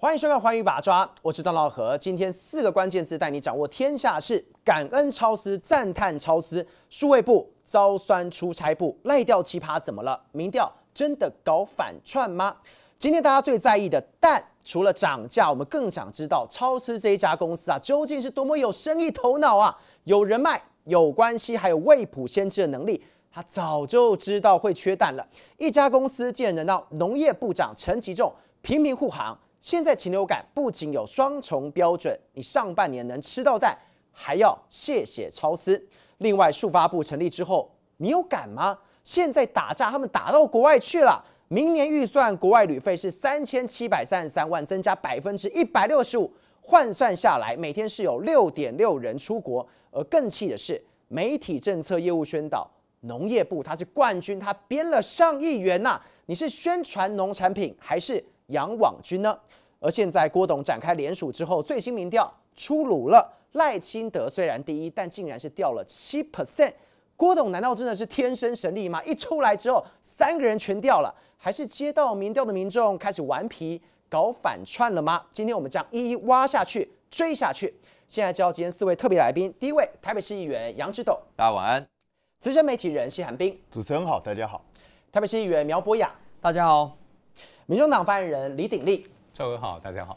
欢迎收看《华宇把抓》，我是张老和。今天四个关键字带你掌握天下事：感恩超思、赞叹超思、数位部遭酸出差部赖掉奇葩怎么了？民调真的搞反串吗？今天大家最在意的蛋，除了涨价，我们更想知道超思这一家公司啊，究竟是多么有生意头脑啊？有人脉、有关系，还有未卜先知的能力，他早就知道会缺蛋了。一家公司然人到农业部长陈其仲频频护航。现在禽流感不仅有双重标准，你上半年能吃到蛋，还要谢谢超司。另外，速发部成立之后，你有敢吗？现在打架，他们打到国外去了。明年预算国外旅费是三千七百三十三万，增加百分之一百六十五，换算下来，每天是有六点六人出国。而更气的是，媒体政策业务宣导，农业部它是冠军，它编了上亿元呐。你是宣传农产品，还是？杨旺军呢？而现在郭董展开联署之后，最新民调出炉了。赖清德虽然第一，但竟然是掉了七 percent。郭董难道真的是天生神力吗？一出来之后，三个人全掉了，还是接到民调的民众开始顽皮搞反串了吗？今天我们将一一挖下去追下去。现在交今天四位特别来宾，第一位台北市议员杨志斗，大家晚安。资深媒体人谢寒冰，主持人好，大家好。台北市议员苗博雅，大家好。民众党发言人李鼎立，赵哥好，大家好。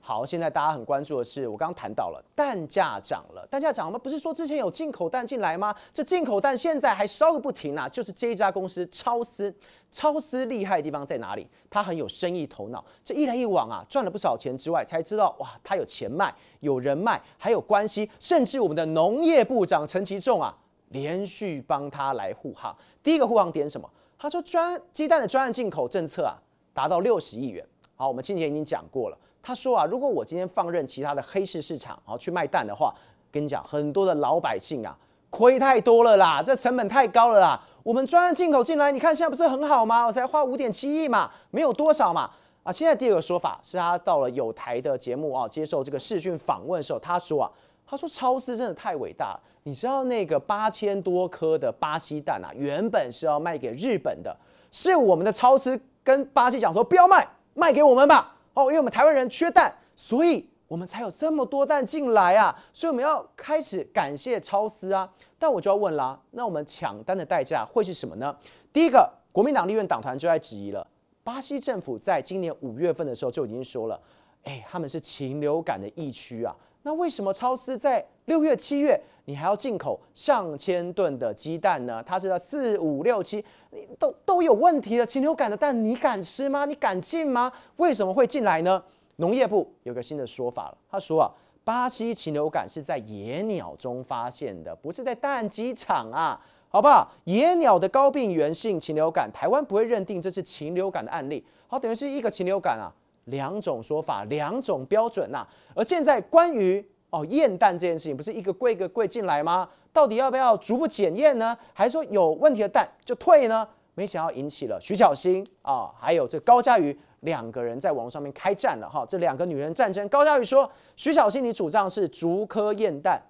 好，现在大家很关注的是，我刚刚谈到了蛋价涨了，蛋价涨了吗？不是说之前有进口蛋进来吗？这进口蛋现在还烧个不停啊！就是这一家公司超丝，超丝厉害的地方在哪里？他很有生意头脑，这一来一往啊，赚了不少钱之外，才知道哇，他有钱卖，有人卖，还有关系，甚至我们的农业部长陈其重啊，连续帮他来护航。第一个护航点什么？他说专鸡蛋的专案进口政策啊。达到六十亿元。好，我们今天已经讲过了。他说啊，如果我今天放任其他的黑市市场好去卖蛋的话，跟你讲，很多的老百姓啊，亏太多了啦，这成本太高了啦。我们专案进口进来，你看现在不是很好吗？我才花五点七亿嘛，没有多少嘛。啊，现在第二个说法是他到了有台的节目啊，接受这个视讯访问的时候，他说啊，他说超市真的太伟大了。你知道那个八千多颗的巴西蛋啊，原本是要卖给日本的，是我们的超市。跟巴西讲说不要卖，卖给我们吧，哦，因为我们台湾人缺蛋，所以我们才有这么多蛋进来啊，所以我们要开始感谢超司啊，但我就要问啦，那我们抢单的代价会是什么呢？第一个，国民党立院党团就在质疑了，巴西政府在今年五月份的时候就已经说了，哎，他们是禽流感的疫区啊。那为什么超市在六月、七月你还要进口上千吨的鸡蛋呢？它是四、五、六、七，你都都有问题的禽流感的蛋你敢吃吗？你敢进吗？为什么会进来呢？农业部有个新的说法了，他说啊，巴西禽流感是在野鸟中发现的，不是在蛋鸡场啊，好不好？野鸟的高病原性禽流感，台湾不会认定这是禽流感的案例。好，等于是一个禽流感啊。两种说法，两种标准呐。而现在关于哦验蛋这件事情，不是一个柜一个柜进来吗？到底要不要逐步检验呢？还是说有问题的蛋就退呢？没想到引起了徐小新啊，还有这高嘉宇两个人在网络上面开战了哈。这两个女人战争，高嘉宇说：“徐小新，你主张是逐科验蛋，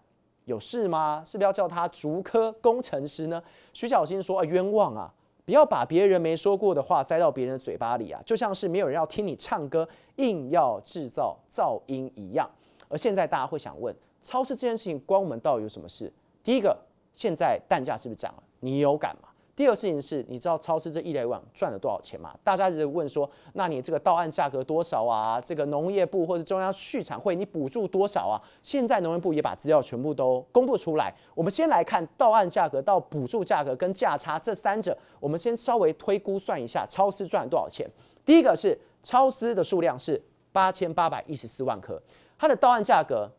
有事吗？是不是要叫他逐科工程师呢？”徐小新说：“啊，冤枉啊。”不要把别人没说过的话塞到别人的嘴巴里啊！就像是没有人要听你唱歌，硬要制造噪音一样。而现在大家会想问：超市这件事情关我们到底有什么事？第一个，现在蛋价是不是涨了？你有感吗？第二事情是，你知道超市这一来一往赚了多少钱吗？大家一直问说，那你这个到岸价格多少啊？这个农业部或者中央畜产会你补助多少啊？现在农业部也把资料全部都公布出来。我们先来看到岸价格到补助价格跟价差这三者，我们先稍微推估算一下超市赚了多少钱。第一个是超市的数量是八千八百一十四万颗，它的到岸价格。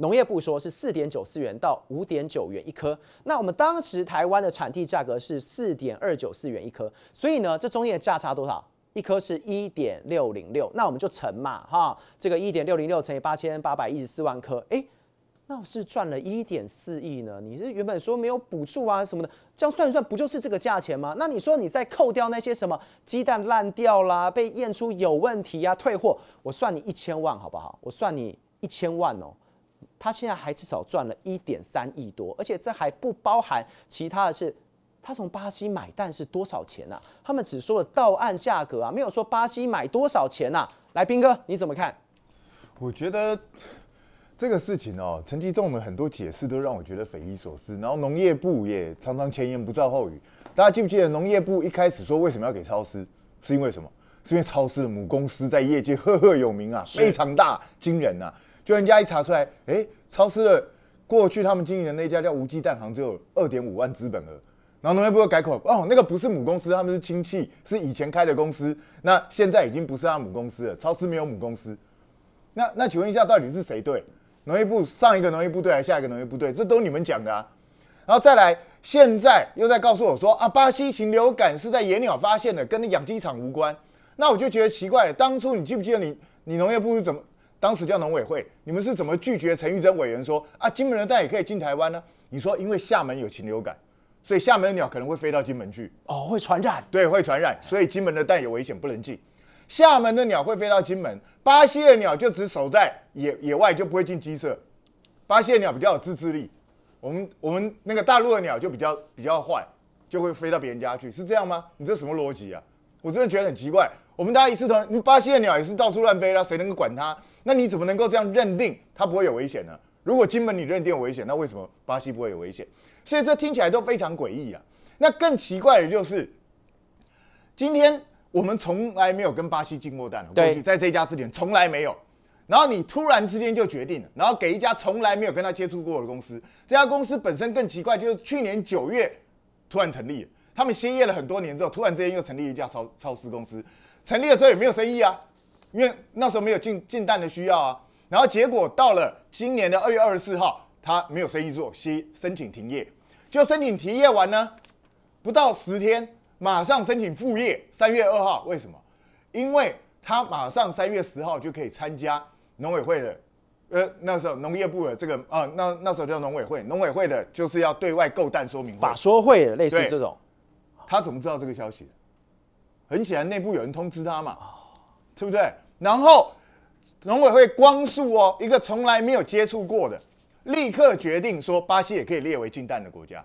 农业部说是四点九四元到五点九元一颗，那我们当时台湾的产地价格是四点二九四元一颗，所以呢，这中间价差多少？一颗是一点六零六，那我们就乘嘛，哈，这个一点六零六乘以八千八百一十四万颗，哎，那我是赚了一点四亿呢？你是原本说没有补助啊什么的，这样算算不就是这个价钱吗？那你说你再扣掉那些什么鸡蛋烂掉啦、被验出有问题呀、退货，我算你一千万好不好？我算你一千万哦。他现在还至少赚了一点三亿多，而且这还不包含其他的事。他从巴西买蛋是多少钱啊？他们只说了到岸价格啊，没有说巴西买多少钱啊。来，兵哥你怎么看？我觉得这个事情哦，陈记中的很多解释都让我觉得匪夷所思。然后农业部也常常前言不照后语。大家记不记得农业部一开始说为什么要给超市？是因为什么？是因为超市的母公司，在业界赫赫有名啊，非常大，惊人啊。就人家一查出来，哎，超市的过去他们经营的那家叫无鸡蛋行只有二点五万资本额，然后农业部又改口，哦，那个不是母公司，他们是亲戚，是以前开的公司，那现在已经不是他母公司了，超市没有母公司。那那请问一下，到底是谁对？农业部上一个农业部队还是下一个农业部队？这都你们讲的。啊。然后再来，现在又在告诉我说，啊，巴西禽流感是在野鸟发现的，跟那养鸡场无关。那我就觉得奇怪了，当初你记不记得你你农业部是怎么？当时叫农委会，你们是怎么拒绝陈玉珍委员说啊，金门的蛋也可以进台湾呢？你说因为厦门有禽流感，所以厦门的鸟可能会飞到金门去，哦，会传染，对，会传染，所以金门的蛋有危险不能进。厦门的鸟会飞到金门，巴西的鸟就只守在野野外，就不会进鸡舍。巴西的鸟比较有自制力，我们我们那个大陆的鸟就比较比较坏，就会飞到别人家去，是这样吗？你这什么逻辑啊？我真的觉得很奇怪。我们大家一次投，巴西的鸟也是到处乱飞啦，谁能够管它？那你怎么能够这样认定它不会有危险呢？如果金门你认定有危险，那为什么巴西不会有危险？所以这听起来都非常诡异啊。那更奇怪的就是，今天我们从来没有跟巴西进过单了，去在这家之前从来没有。然后你突然之间就决定了，然后给一家从来没有跟他接触过的公司，这家公司本身更奇怪，就是去年九月突然成立。了。他们歇业了很多年之后，突然之间又成立一家超超市公司。成立的时候也没有生意啊，因为那时候没有进进蛋的需要啊。然后结果到了今年的二月二十四号，他没有生意做，先申请停业。就申请停业完呢，不到十天，马上申请复业。三月二号，为什么？因为他马上三月十号就可以参加农委会的，呃，那时候农业部的这个啊，那那时候叫农委会，农委会的就是要对外购蛋说明法说会，类似这种。他怎么知道这个消息？很显然内部有人通知他嘛，对不对？然后农委会光速哦，一个从来没有接触过的，立刻决定说巴西也可以列为禁蛋的国家。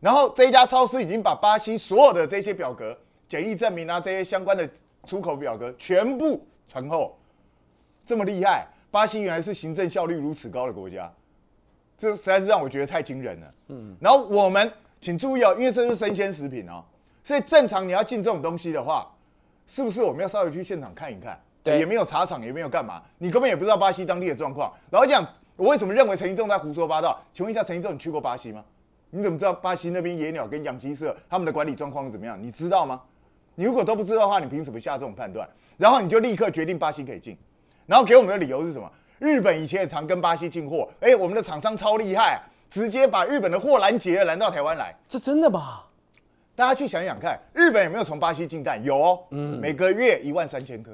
然后这家超市已经把巴西所有的这些表格、检疫证明啊这些相关的出口表格全部传后，这么厉害，巴西原来是行政效率如此高的国家，这实在是让我觉得太惊人了。嗯，然后我们。请注意哦，因为这是生鲜食品哦，所以正常你要进这种东西的话，是不是我们要稍微去现场看一看？对，也没有茶厂，也没有干嘛，你根本也不知道巴西当地的状况。然后讲我为什么认为陈一舟在胡说八道？请问一下，陈一舟，你去过巴西吗？你怎么知道巴西那边野鸟跟养鸡舍他们的管理状况是怎么样？你知道吗？你如果都不知道的话，你凭什么下这种判断？然后你就立刻决定巴西可以进，然后给我们的理由是什么？日本以前也常跟巴西进货，哎，我们的厂商超厉害。直接把日本的货拦截拦到台湾来，这真的吗？大家去想想看，日本有没有从巴西进蛋？有哦，嗯，每个月一万三千颗，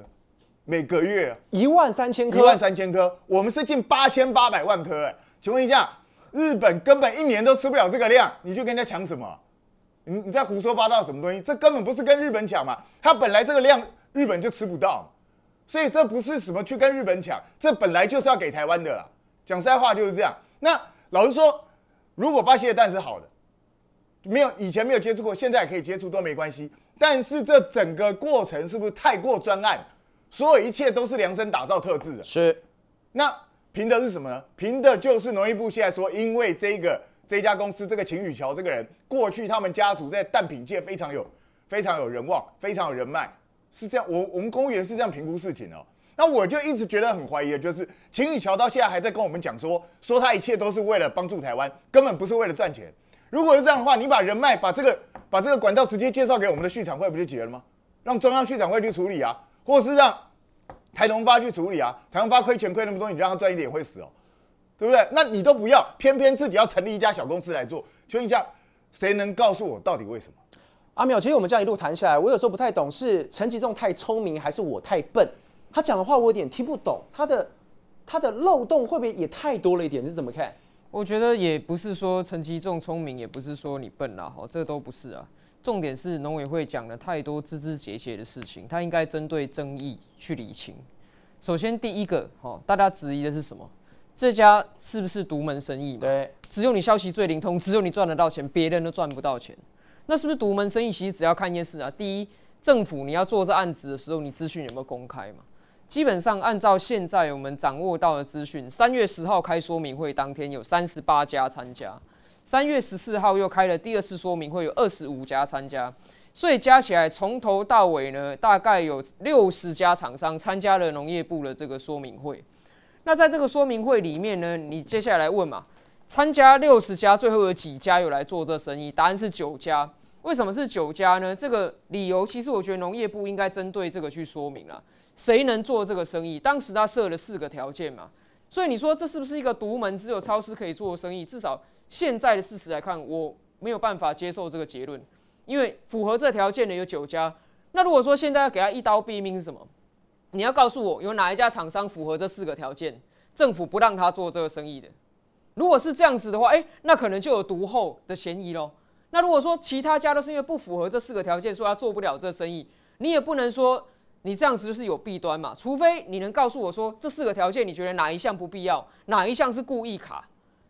每个月一万三千颗，一万三千颗，我们是进八千八百万颗。哎，请问一下，日本根本一年都吃不了这个量，你去跟人家抢什么？你你在胡说八道什么东西？这根本不是跟日本抢嘛，他本来这个量日本就吃不到，所以这不是什么去跟日本抢，这本来就是要给台湾的啦。讲实在话就是这样。那老实说。如果巴西的蛋是好的，没有以前没有接触过，现在可以接触都没关系。但是这整个过程是不是太过专案？所有一切都是量身打造、特制的。是，那凭的是什么呢？凭的就是农业部现在说，因为这个这家公司、这个秦宇桥这个人，过去他们家族在蛋品界非常有、非常有人望、非常有人脉，是这样。我我们公务员是这样评估事情哦。那我就一直觉得很怀疑，就是秦宇桥到现在还在跟我们讲说，说他一切都是为了帮助台湾，根本不是为了赚钱。如果是这样的话，你把人脉、把这个、把这个管道直接介绍给我们的续场会，不就结了吗？让中央续场会去处理啊，或是让台农发去处理啊？台农发亏钱亏那么多，你让他赚一点会死哦，对不对？那你都不要，偏偏自己要成立一家小公司来做，请问一下，谁能告诉我到底为什么？阿淼，其实我们这样一路谈下来，我有时候不太懂，是陈吉仲太聪明，还是我太笨？他讲的话我有点听不懂，他的他的漏洞会不会也太多了一点？你怎么看？我觉得也不是说陈其仲聪明，也不是说你笨啦，哈，这都不是啊。重点是农委会讲了太多枝枝节节的事情，他应该针对争议去理清。首先第一个，哈，大家质疑的是什么？这家是不是独门生意嘛？对，只有你消息最灵通，只有你赚得到钱，别人都赚不到钱。那是不是独门生意？其实只要看一件事啊。第一，政府你要做这案子的时候，你资讯有没有公开嘛？基本上按照现在我们掌握到的资讯，三月十号开说明会当天有三十八家参加，三月十四号又开了第二次说明会，有二十五家参加，所以加起来从头到尾呢，大概有六十家厂商参加了农业部的这个说明会。那在这个说明会里面呢，你接下来问嘛，参加六十家最后有几家有来做这生意？答案是九家。为什么是九家呢？这个理由其实我觉得农业部应该针对这个去说明了。谁能做这个生意？当时他设了四个条件嘛，所以你说这是不是一个独门，只有超市可以做生意？至少现在的事实来看，我没有办法接受这个结论，因为符合这条件的有九家。那如果说现在要给他一刀毙命是什么，你要告诉我有哪一家厂商符合这四个条件，政府不让他做这个生意的？如果是这样子的话，诶，那可能就有毒后的嫌疑喽。那如果说其他家都是因为不符合这四个条件，说他做不了这生意，你也不能说。你这样子就是有弊端嘛？除非你能告诉我说，这四个条件你觉得哪一项不必要，哪一项是故意卡？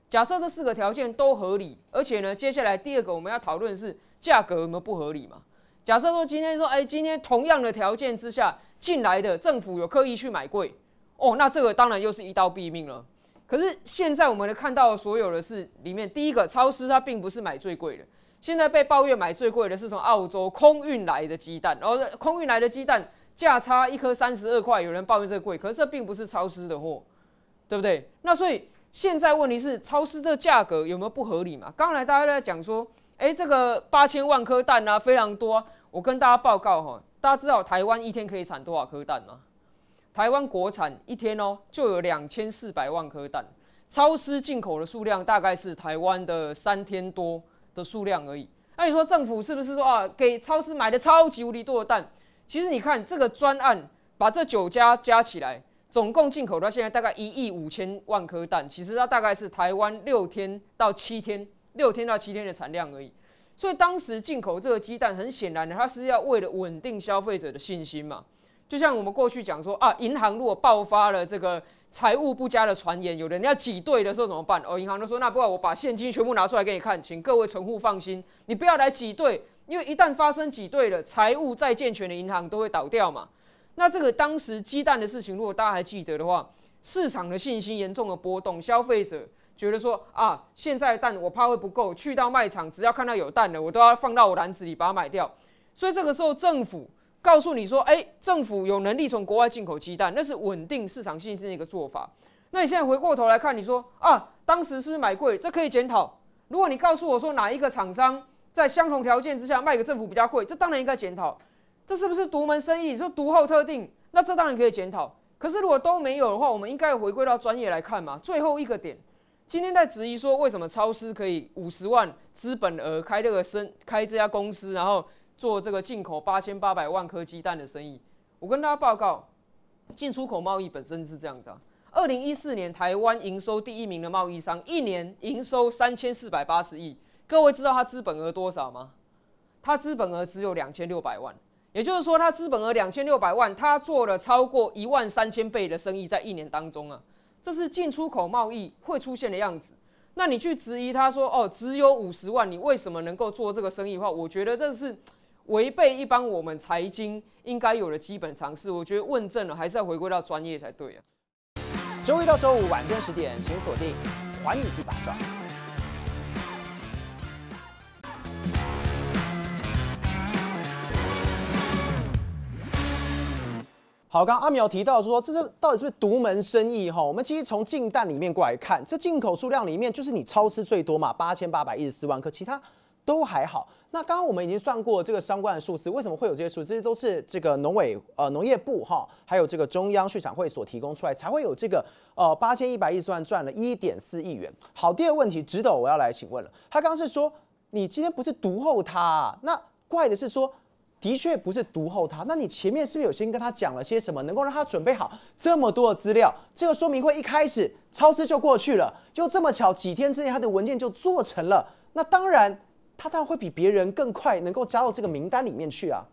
假设这四个条件都合理，而且呢，接下来第二个我们要讨论是价格有没有不合理嘛？假设说今天说，哎，今天同样的条件之下进来的政府有刻意去买贵哦，那这个当然又是一刀毙命了。可是现在我们看到所有的是里面第一个，超市它并不是买最贵的，现在被抱怨买最贵的是从澳洲空运来的鸡蛋，然后空运来的鸡蛋。价差一颗三十二块，有人抱怨这个贵，可是这并不是超市的货，对不对？那所以现在问题是，超市这价格有没有不合理嘛？刚才大家在讲说，哎，这个八千万颗蛋啊，非常多。我跟大家报告哈，大家知道台湾一天可以产多少颗蛋吗？台湾国产一天哦就有两千四百万颗蛋，超市进口的数量大概是台湾的三天多的数量而已。那你说政府是不是说啊，给超市买的超级无敌多的蛋？其实你看这个专案，把这九家加起来，总共进口到现在大概一亿五千万颗蛋。其实它大概是台湾六天到七天，六天到七天的产量而已。所以当时进口这个鸡蛋，很显然的，它是要为了稳定消费者的信心嘛。就像我们过去讲说啊，银行如果爆发了这个财务不佳的传言，有人要挤兑的时候怎么办？哦，银行都说那不然我把现金全部拿出来给你看，请各位储户放心，你不要来挤兑。因为一旦发生挤兑了，财务再健全的银行都会倒掉嘛。那这个当时鸡蛋的事情，如果大家还记得的话，市场的信心严重的波动，消费者觉得说啊，现在蛋我怕会不够，去到卖场只要看到有蛋的，我都要放到我篮子里把它买掉。所以这个时候政府告诉你说，哎，政府有能力从国外进口鸡蛋，那是稳定市场信心的一个做法。那你现在回过头来看，你说啊，当时是不是买贵？这可以检讨。如果你告诉我说哪一个厂商，在相同条件之下，卖给政府比较贵，这当然应该检讨。这是不是独门生意？说独后特定，那这当然可以检讨。可是如果都没有的话，我们应该回归到专业来看嘛。最后一个点，今天在质疑说为什么超市可以五十万资本额开这个生开这家公司，然后做这个进口八千八百万颗鸡蛋的生意。我跟大家报告，进出口贸易本身是这样啊。二零一四年台湾营收第一名的贸易商，一年营收三千四百八十亿。各位知道他资本额多少吗？他资本额只有两千六百万，也就是说他资本额两千六百万，他做了超过一万三千倍的生意在一年当中啊，这是进出口贸易会出现的样子。那你去质疑他说哦只有五十万，你为什么能够做这个生意的话，我觉得这是违背一般我们财经应该有的基本常识。我觉得问政了还是要回归到专业才对啊。周一到周五晚间十点，请锁定《环宇一百兆》。好，刚刚阿苗提到说，这是到底是不是独门生意哈？我们其实从进单里面过来看，这进口数量里面就是你超市最多嘛，八千八百一十四万颗，其他都还好。那刚刚我们已经算过这个相关的数字，为什么会有这些数？这些都是这个农委呃农业部哈，还有这个中央畜产会所提供出来，才会有这个呃八千一百一十万赚了一点四亿元。好，第二个问题，值得我要来请问了。他刚刚是说你今天不是独后他，那怪的是说。的确不是读后他，那你前面是不是有先跟他讲了些什么，能够让他准备好这么多的资料？这个说明会一开始，超市就过去了，就这么巧，几天之内他的文件就做成了。那当然，他当然会比别人更快，能够加到这个名单里面去啊。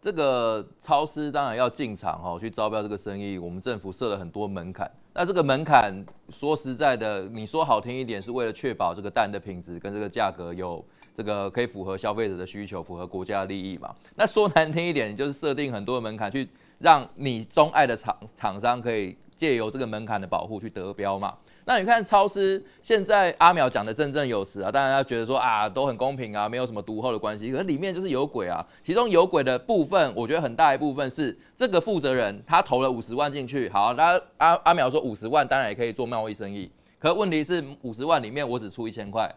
这个超市当然要进场哈，去招标这个生意。我们政府设了很多门槛，那这个门槛说实在的，你说好听一点，是为了确保这个蛋的品质跟这个价格有。这个可以符合消费者的需求，符合国家利益嘛？那说难听一点，你就是设定很多门槛，去让你钟爱的厂厂商可以借由这个门槛的保护去得标嘛？那你看超市现在阿淼讲的振振有词啊，当然他觉得说啊都很公平啊，没有什么独厚的关系，可是里面就是有鬼啊。其中有鬼的部分，我觉得很大一部分是这个负责人他投了五十万进去，好，那阿阿淼说五十万当然也可以做贸易生意，可问题是五十万里面我只出一千块。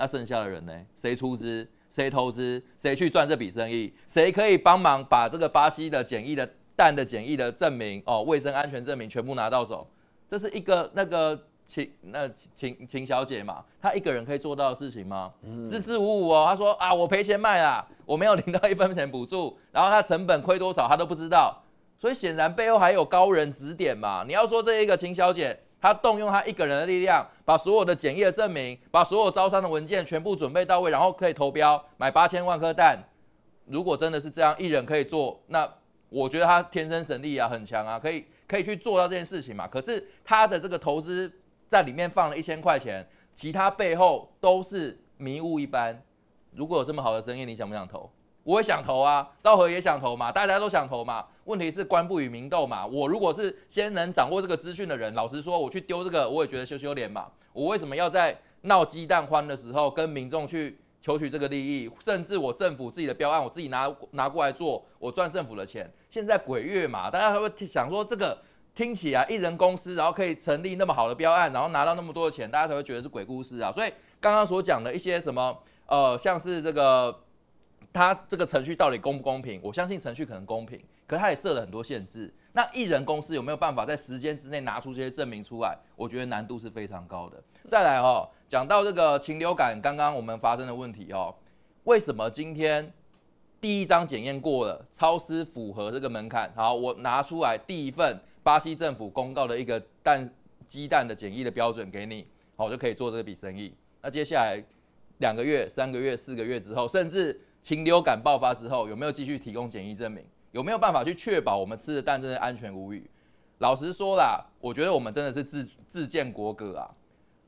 那剩下的人呢？谁出资？谁投资？谁去赚这笔生意？谁可以帮忙把这个巴西的简易的蛋的简易的证明哦，卫生安全证明全部拿到手？这是一个那个秦那秦秦小姐嘛，她一个人可以做到的事情吗？支支吾吾哦，她说啊，我赔钱卖啦，我没有领到一分钱补助，然后她成本亏多少她都不知道，所以显然背后还有高人指点嘛。你要说这一个秦小姐。他动用他一个人的力量，把所有的检疫的证明，把所有招商的文件全部准备到位，然后可以投标买八千万颗蛋。如果真的是这样，一人可以做，那我觉得他天生神力啊，很强啊，可以可以去做到这件事情嘛。可是他的这个投资在里面放了一千块钱，其他背后都是迷雾一般。如果有这么好的生意，你想不想投？我也想投啊，昭和也想投嘛，大家都想投嘛。问题是官不与民斗嘛。我如果是先能掌握这个资讯的人，老实说，我去丢这个，我也觉得羞羞脸嘛。我为什么要在闹鸡蛋欢的时候跟民众去求取这个利益？甚至我政府自己的标案，我自己拿拿过来做，我赚政府的钱。现在鬼月嘛，大家还会想说这个听起来一人公司，然后可以成立那么好的标案，然后拿到那么多的钱，大家才会觉得是鬼故事啊。所以刚刚所讲的一些什么，呃，像是这个。他这个程序到底公不公平？我相信程序可能公平，可他也设了很多限制。那艺人公司有没有办法在时间之内拿出这些证明出来？我觉得难度是非常高的。再来哦，讲到这个禽流感，刚刚我们发生的问题哦，为什么今天第一张检验过了，超师符合这个门槛？好，我拿出来第一份巴西政府公告的一个蛋鸡蛋的检疫的标准给你，好就可以做这笔生意。那接下来两个月、三个月、四个月之后，甚至禽流感爆发之后，有没有继续提供检疫证明？有没有办法去确保我们吃的蛋真的安全无虞？老实说啦，我觉得我们真的是自自建国格啊。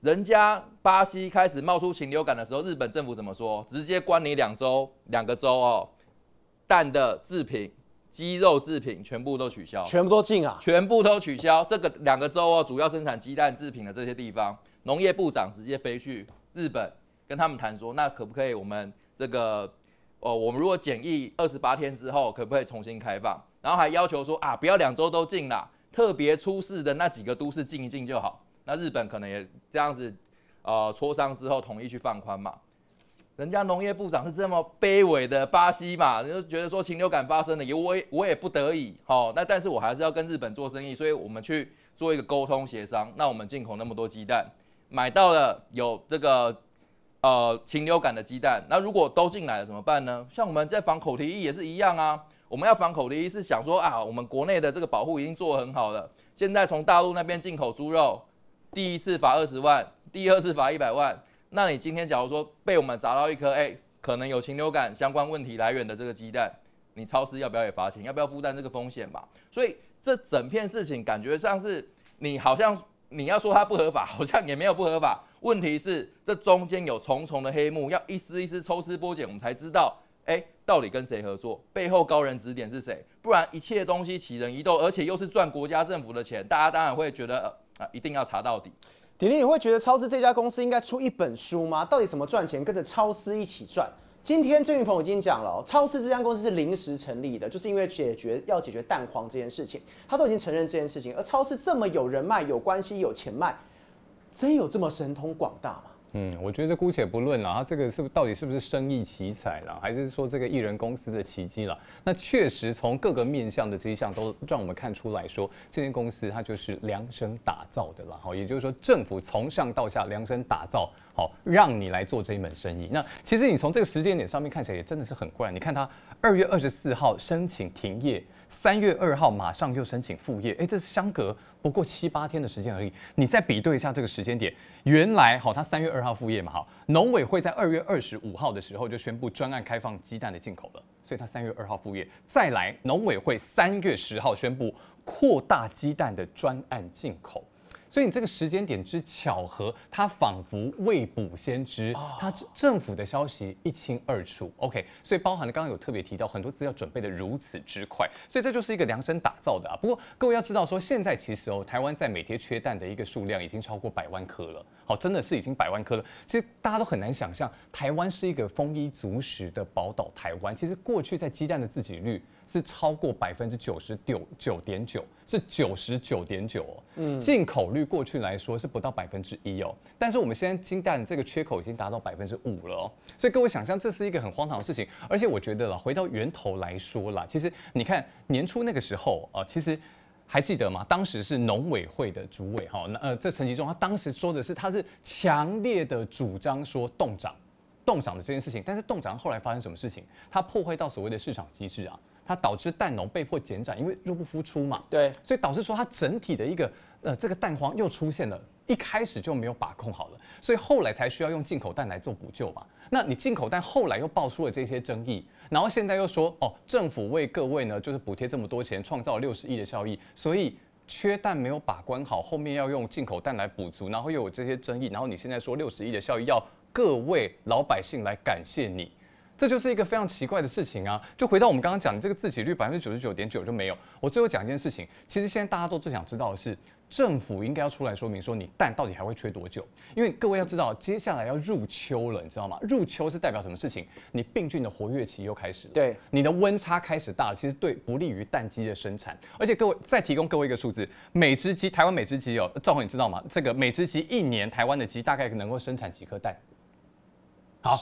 人家巴西开始冒出禽流感的时候，日本政府怎么说？直接关你两周、两个周哦，蛋的制品、鸡肉制品全部都取消，全部都禁啊，全部都取消。这个两个周哦，主要生产鸡蛋制品的这些地方，农业部长直接飞去日本，跟他们谈说，那可不可以我们这个。哦，我们如果检疫二十八天之后，可不可以重新开放？然后还要求说啊，不要两周都进啦，特别出事的那几个都市进一进就好。那日本可能也这样子，呃，磋商之后同意去放宽嘛。人家农业部长是这么卑微的，巴西嘛，就觉得说禽流感发生了，也我也我也不得已，好，那但是我还是要跟日本做生意，所以我们去做一个沟通协商。那我们进口那么多鸡蛋，买到了有这个。呃，禽流感的鸡蛋，那如果都进来了怎么办呢？像我们在防口蹄疫也是一样啊，我们要防口蹄疫是想说啊，我们国内的这个保护已经做得很好了，现在从大陆那边进口猪肉，第一次罚二十万，第二次罚一百万。那你今天假如说被我们砸到一颗，哎，可能有禽流感相关问题来源的这个鸡蛋，你超市要不要也罚钱？要不要负担这个风险吧？所以这整片事情感觉像是你好像你要说它不合法，好像也没有不合法。问题是，这中间有重重的黑幕，要一丝一丝抽丝剥茧，我们才知道，哎，到底跟谁合作，背后高人指点是谁，不然一切东西奇人疑窦，而且又是赚国家政府的钱，大家当然会觉得啊，一定要查到底。婷婷，你会觉得超市这家公司应该出一本书吗？到底怎么赚钱，跟着超市一起赚？今天郑云鹏已经讲了，超市这家公司是临时成立的，就是因为解决要解决蛋黄这件事情，他都已经承认这件事情，而超市这么有人脉、有关系、有钱脉。真有这么神通广大吗？嗯，我觉得姑且不论了，他这个是到底是不是生意奇才了，还是说这个艺人公司的奇迹了？那确实从各个面向的迹象都让我们看出来说，这间公司它就是量身打造的了好，也就是说，政府从上到下量身打造，好让你来做这一门生意。那其实你从这个时间点上面看起来也真的是很怪，你看他二月二十四号申请停业。三月二号马上又申请副业，哎，这是相隔不过七八天的时间而已。你再比对一下这个时间点，原来好，他三月二号副业嘛，哈，农委会在二月二十五号的时候就宣布专案开放鸡蛋的进口了，所以他三月二号副业，再来，农委会三月十号宣布扩大鸡蛋的专案进口。所以你这个时间点之巧合，它仿佛未卜先知，它政府的消息一清二楚。OK，所以包含了刚刚有特别提到，很多资料准备的如此之快，所以这就是一个量身打造的啊。不过各位要知道，说现在其实哦，台湾在每天缺蛋的一个数量已经超过百万颗了。好，真的是已经百万颗了。其实大家都很难想象，台湾是一个丰衣足食的宝岛。台湾其实过去在鸡蛋的自给率。是超过百分之九十九九点九，是九十九点九哦。嗯，进口率过去来说是不到百分之一哦，但是我们现在金蛋这个缺口已经达到百分之五了，哦，所以各位想象这是一个很荒唐的事情。而且我觉得啦，回到源头来说啦，其实你看年初那个时候啊，其实还记得吗？当时是农委会的主委哈，呃，这陈吉中他当时说的是他是强烈的主张说冻涨，冻涨的这件事情，但是冻涨后来发生什么事情？他破坏到所谓的市场机制啊。它导致蛋农被迫减产，因为入不敷出嘛。对，所以导致说它整体的一个呃，这个蛋荒又出现了，一开始就没有把控好了，所以后来才需要用进口蛋来做补救嘛。那你进口蛋后来又爆出了这些争议，然后现在又说哦，政府为各位呢就是补贴这么多钱，创造六十亿的效益，所以缺蛋没有把关好，后面要用进口蛋来补足，然后又有这些争议，然后你现在说六十亿的效益要各位老百姓来感谢你。这就是一个非常奇怪的事情啊！就回到我们刚刚讲，的这个自给率百分之九十九点九就没有。我最后讲一件事情，其实现在大家都最想知道的是，政府应该要出来说明说，你蛋到底还会缺多久？因为各位要知道，接下来要入秋了，你知道吗？入秋是代表什么事情？你病菌的活跃期又开始，了，对，你的温差开始大，其实对不利于蛋鸡的生产。而且各位再提供各位一个数字，每只鸡，台湾每只鸡哦，赵宏你知道吗？这个每只鸡一年台湾的鸡大概能够生产几颗蛋？好。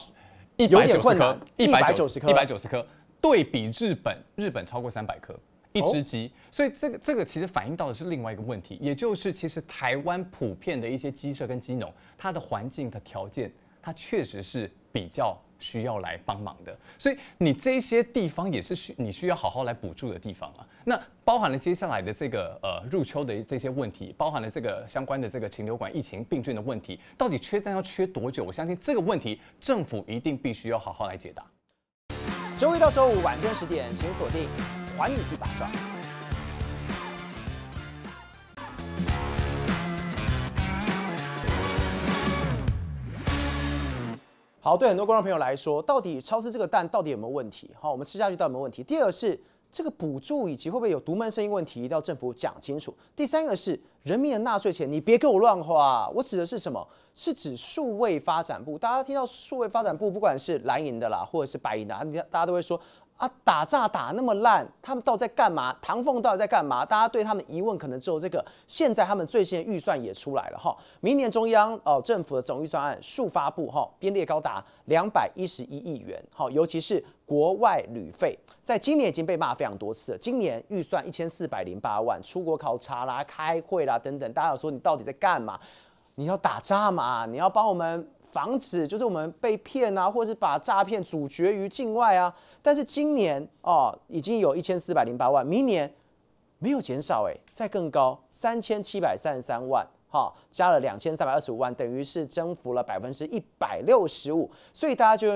一百九十颗，一百九十颗，一百九十颗。对比日本，日本超过三百颗一只鸡，所以这个这个其实反映到的是另外一个问题，也就是其实台湾普遍的一些鸡舍跟鸡农，它的环境的条件，它确实是比较。需要来帮忙的，所以你这些地方也是需你需要好好来补助的地方啊。那包含了接下来的这个呃入秋的这些问题，包含了这个相关的这个禽流感疫情病菌的问题，到底缺蛋要缺多久？我相信这个问题政府一定必须要好好来解答。周一到周五晚间十点，请锁定《环宇一把抓》。好，对很多观众朋友来说，到底超市这个蛋到底有没有问题？好，我们吃下去到底有没有问题？第二个是这个补助以及会不会有独门生意问题，一定要政府讲清楚。第三个是人民的纳税钱，你别给我乱花。我指的是什么？是指数位发展部。大家听到数位发展部，不管是蓝营的啦，或者是白营的，大家都会说。啊，打炸打那么烂，他们到底在干嘛？唐凤到底在干嘛？大家对他们疑问可能只有这个。现在他们最新的预算也出来了哈，明年中央哦政府的总预算案数发布哈，编列高达两百一十一亿元哈，尤其是国外旅费，在今年已经被骂非常多次了。今年预算一千四百零八万，出国考察啦、开会啦等等，大家有说你到底在干嘛？你要打炸嘛？你要帮我们？防止就是我们被骗啊，或是把诈骗阻绝于境外啊。但是今年哦，已经有一千四百零八万，明年没有减少哎，再更高三千七百三十三万，哈，加了两千三百二十五万，等于是增幅了百分之一百六十五。所以大家就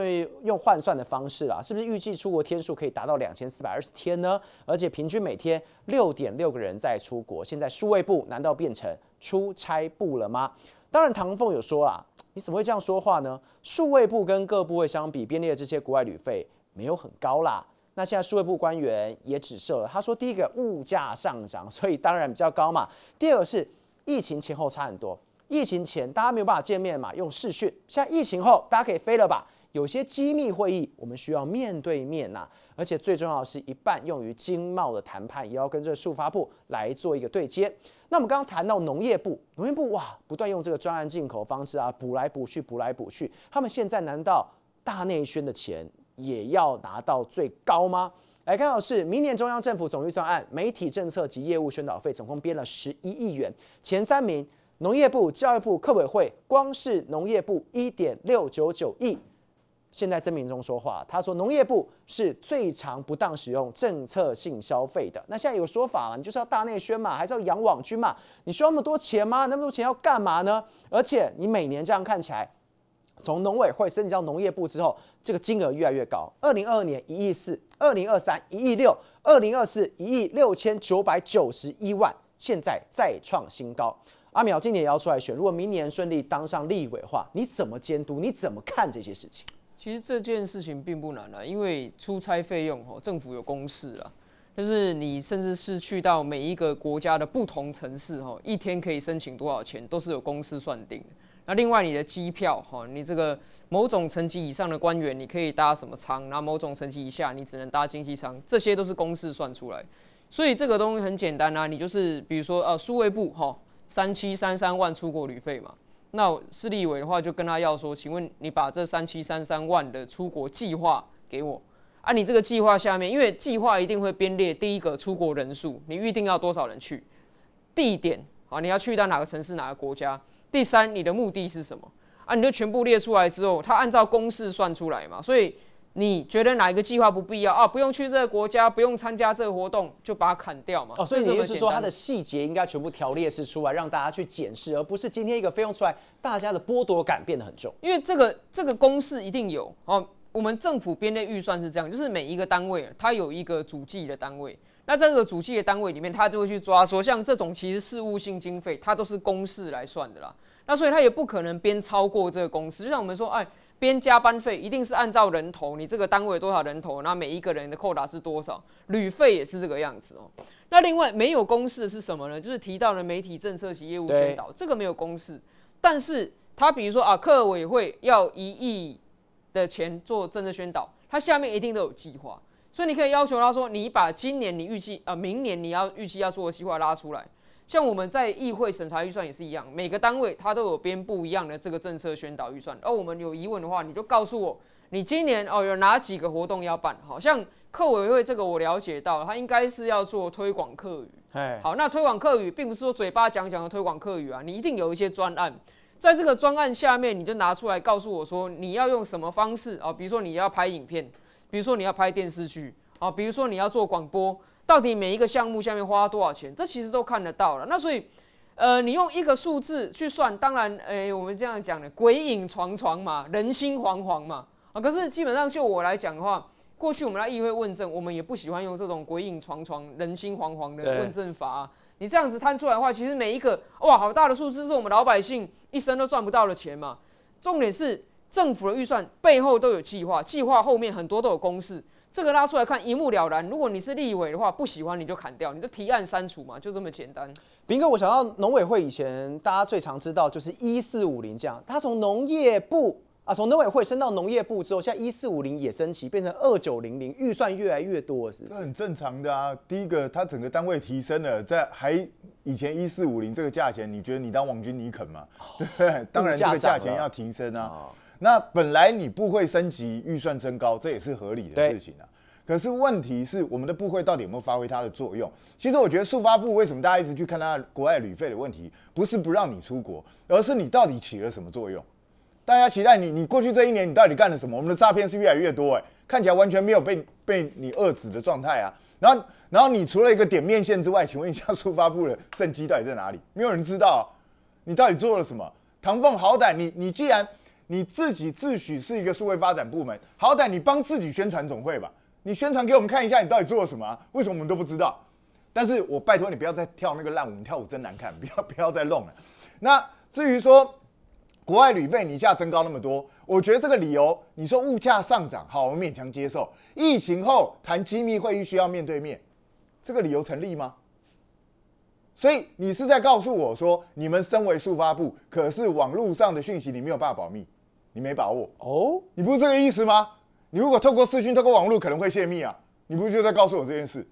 用换算的方式啦，是不是预计出国天数可以达到两千四百二十天呢？而且平均每天六点六个人在出国。现在数位部难道变成出差部了吗？当然，唐凤有说啊，你怎么会这样说话呢？数位部跟各部位相比，编列这些国外旅费没有很高啦。那现在数位部官员也指涉了，他说：第一个物价上涨，所以当然比较高嘛；第二个是疫情前后差很多，疫情前大家没有办法见面嘛，用视讯；现在疫情后大家可以飞了吧。有些机密会议，我们需要面对面呐。而且最重要的是，一半用于经贸的谈判，也要跟这个数发部来做一个对接。那我们刚刚谈到农业部，农业部哇，不断用这个专案进口方式啊，补来补去，补来补去。他们现在难道大内宣的钱也要拿到最高吗？来看到是明年中央政府总预算案，媒体政策及业务宣导费总共编了十一亿元，前三名农业部、教育部、客委会，光是农业部一点六九九亿。现在曾明中说话，他说农业部是最常不当使用政策性消费的。那现在有说法了，你就是要大内宣嘛，还是要养网军嘛？你需要那么多钱吗？那么多钱要干嘛呢？而且你每年这样看起来，从农委会升级到农业部之后，这个金额越来越高。二零二二年一亿四，二零二三一亿六，二零二四一亿六千九百九十一万，现在再创新高。阿苗今年也要出来选，如果明年顺利当上立委的话，你怎么监督？你怎么看这些事情？其实这件事情并不难啊，因为出差费用哈，政府有公示啦。就是你甚至是去到每一个国家的不同城市哦，一天可以申请多少钱，都是有公式算定的。那另外你的机票哈，你这个某种层级以上的官员你可以搭什么舱，那某种层级以下你只能搭经济舱，这些都是公式算出来。所以这个东西很简单啊，你就是比如说呃，苏卫部哈，三七三三万出国旅费嘛。那市立委的话，就跟他要说，请问你把这三七三三万的出国计划给我啊？你这个计划下面，因为计划一定会编列第一个出国人数，你预定要多少人去？地点啊，你要去到哪个城市、哪个国家？第三，你的目的是什么啊？你就全部列出来之后，他按照公式算出来嘛，所以。你觉得哪一个计划不必要啊？不用去这个国家，不用参加这个活动，就把它砍掉嘛。哦，所以你是说它的细节应该全部条列式出来，让大家去检视，而不是今天一个费用出来，大家的剥夺感变得很重。因为这个这个公式一定有哦，我们政府编的预算是这样，就是每一个单位它有一个主计的单位，那这个主计的单位里面，它就会去抓说，像这种其实事务性经费，它都是公式来算的啦。那所以它也不可能编超过这个公式，就像我们说，哎。边加班费一定是按照人头，你这个单位多少人头，那每一个人的扣打是多少？旅费也是这个样子哦。那另外没有公式的是什么呢？就是提到了媒体政策及业务宣导，这个没有公式。但是他比如说啊，客委会要一亿的钱做政策宣导，他下面一定都有计划，所以你可以要求他说，你把今年你预计啊，明年你要预计要做的计划拉出来。像我们在议会审查预算也是一样，每个单位它都有编不一样的这个政策宣导预算。而我们有疑问的话，你就告诉我，你今年哦有哪几个活动要办？好像客委会这个我了解到，它应该是要做推广客语。好，那推广客语并不是说嘴巴讲讲的推广客语啊，你一定有一些专案，在这个专案下面你就拿出来告诉我，说你要用什么方式啊？比如说你要拍影片，比如说你要拍电视剧，哦，比如说你要做广播。到底每一个项目下面花了多少钱？这其实都看得到了。那所以，呃，你用一个数字去算，当然，哎，我们这样讲的，鬼影幢幢嘛，人心惶惶嘛，啊，可是基本上就我来讲的话，过去我们在议会问政，我们也不喜欢用这种鬼影幢幢、人心惶惶的问政法。你这样子摊出来的话，其实每一个哇，好大的数字，是我们老百姓一生都赚不到的钱嘛。重点是政府的预算背后都有计划，计划后面很多都有公式。这个拉出来看一目了然。如果你是立委的话，不喜欢你就砍掉，你的提案删除嘛，就这么简单。斌哥，我想到农委会以前大家最常知道就是一四五零这样，他从农业部啊，从农委会升到农业部之后，现在一四五零也升级变成二九零零，预算越来越多，是是？很正常的啊。第一个，它整个单位提升了，在还以前一四五零这个价钱，你觉得你当王军你肯吗？对，当然这个价钱要提升啊。那本来你部会升级预算增高，这也是合理的事情啊。可是问题是我们的部会到底有没有发挥它的作用？其实我觉得速发部为什么大家一直去看它国外旅费的问题，不是不让你出国，而是你到底起了什么作用？大家期待你，你过去这一年你到底干了什么？我们的诈骗是越来越多，哎，看起来完全没有被被你遏死的状态啊。然后然后你除了一个点面线之外，请问一下速发部的政绩到底在哪里？没有人知道你到底做了什么。唐凤好歹你你既然你自己自诩是一个数位发展部门，好歹你帮自己宣传总会吧。你宣传给我们看一下，你到底做了什么？为什么我们都不知道？但是我拜托你不要再跳那个烂舞，你跳舞真难看，不要不要再弄了。那至于说国外旅费你一下增高那么多，我觉得这个理由，你说物价上涨好，我勉强接受。疫情后谈机密会议需要面对面，这个理由成立吗？所以你是在告诉我说，你们身为速发部，可是网络上的讯息你没有办法保密。你没把握哦，你不是这个意思吗？你如果透过视讯、透过网络，可能会泄密啊。你不是就在告诉我这件事？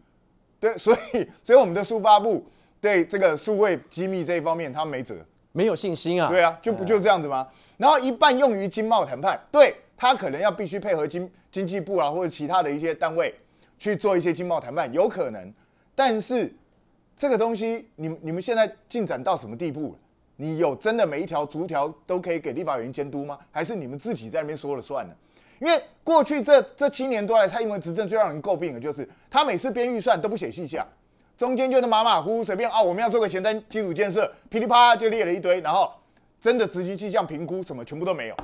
对，所以，所以我们的书发部对这个数位机密这一方面，他没辙，没有信心啊。对啊，就不就这样子吗？然后一半用于经贸谈判，对，他可能要必须配合经经济部啊或者其他的一些单位去做一些经贸谈判，有可能。但是这个东西，你们你们现在进展到什么地步？你有真的每一条逐条都可以给立法院监督吗？还是你们自己在那边说了算呢？因为过去这这七年多来，蔡英文执政最让人诟病的就是他每次编预算都不写细项，中间就是马马虎虎随便啊，我们要做个前瞻基础建设，噼里啪啦就列了一堆，然后真的执行气象评估什么全部都没有，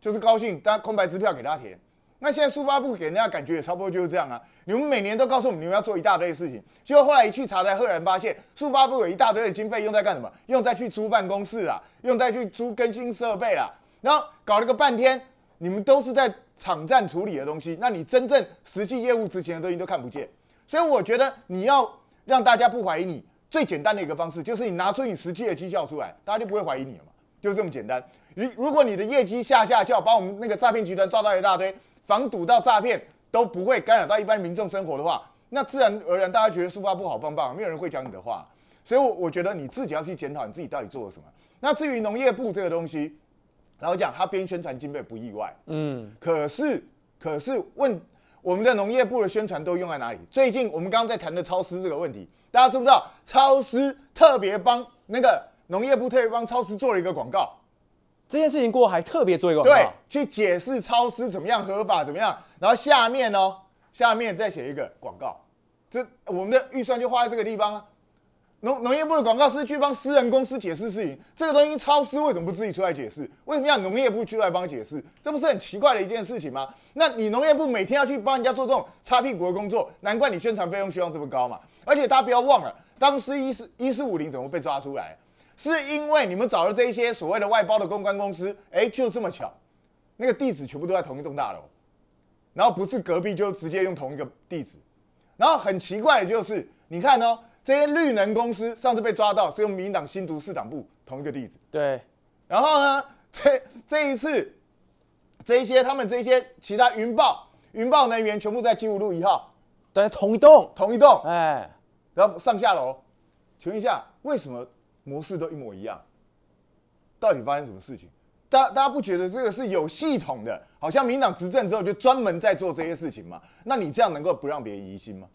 就是高兴家空白支票给大家填。那现在速发布给人家感觉也差不多就是这样啊！你们每年都告诉我们你们要做一大堆的事情，结果后来一去查，才赫然发现速发布有一大堆的经费用在干什么？用在去租办公室啊，用在去租更新设备啊。然后搞了个半天，你们都是在场站处理的东西，那你真正实际业务执行的东西都看不见。所以我觉得你要让大家不怀疑你，最简单的一个方式就是你拿出你实际的绩效出来，大家就不会怀疑你了嘛，就这么简单。如如果你的业绩下下叫，把我们那个诈骗集团抓到一大堆。防堵到诈骗都不会干扰到一般民众生活的话，那自然而然大家觉得司发部好棒棒，没有人会讲你的话。所以，我我觉得你自己要去检讨你自己到底做了什么。那至于农业部这个东西，然后讲他编宣传经费不意外，嗯，可是可是问我们的农业部的宣传都用在哪里？最近我们刚刚在谈的超市这个问题，大家知不知道超市特别帮那个农业部特别帮超市做了一个广告？这件事情过后还特别做一个对，去解释超市怎么样合法，怎么样，然后下面哦，下面再写一个广告，这我们的预算就花在这个地方啊。农农业部的广告是去帮私人公司解释事情，这个东西超市为什么不自己出来解释？为什么要农业部出来帮解释？这不是很奇怪的一件事情吗？那你农业部每天要去帮人家做这种擦屁股的工作，难怪你宣传费用需要这么高嘛。而且大家不要忘了，当时一四一四五零怎么被抓出来？是因为你们找了这一些所谓的外包的公关公司，哎，就这么巧，那个地址全部都在同一栋大楼，然后不是隔壁就直接用同一个地址，然后很奇怪的就是，你看哦，这些绿能公司上次被抓到是用民党新竹市党部同一个地址，对，然后呢，这这一次，这些他们这些其他云豹云豹能源全部在基武路一号，对，同一栋，同一栋，哎，然后上下楼，问一下，为什么？模式都一模一样，到底发生什么事情？大大家不觉得这个是有系统的？好像民党执政之后就专门在做这些事情吗？那你这样能够不让别人疑心吗？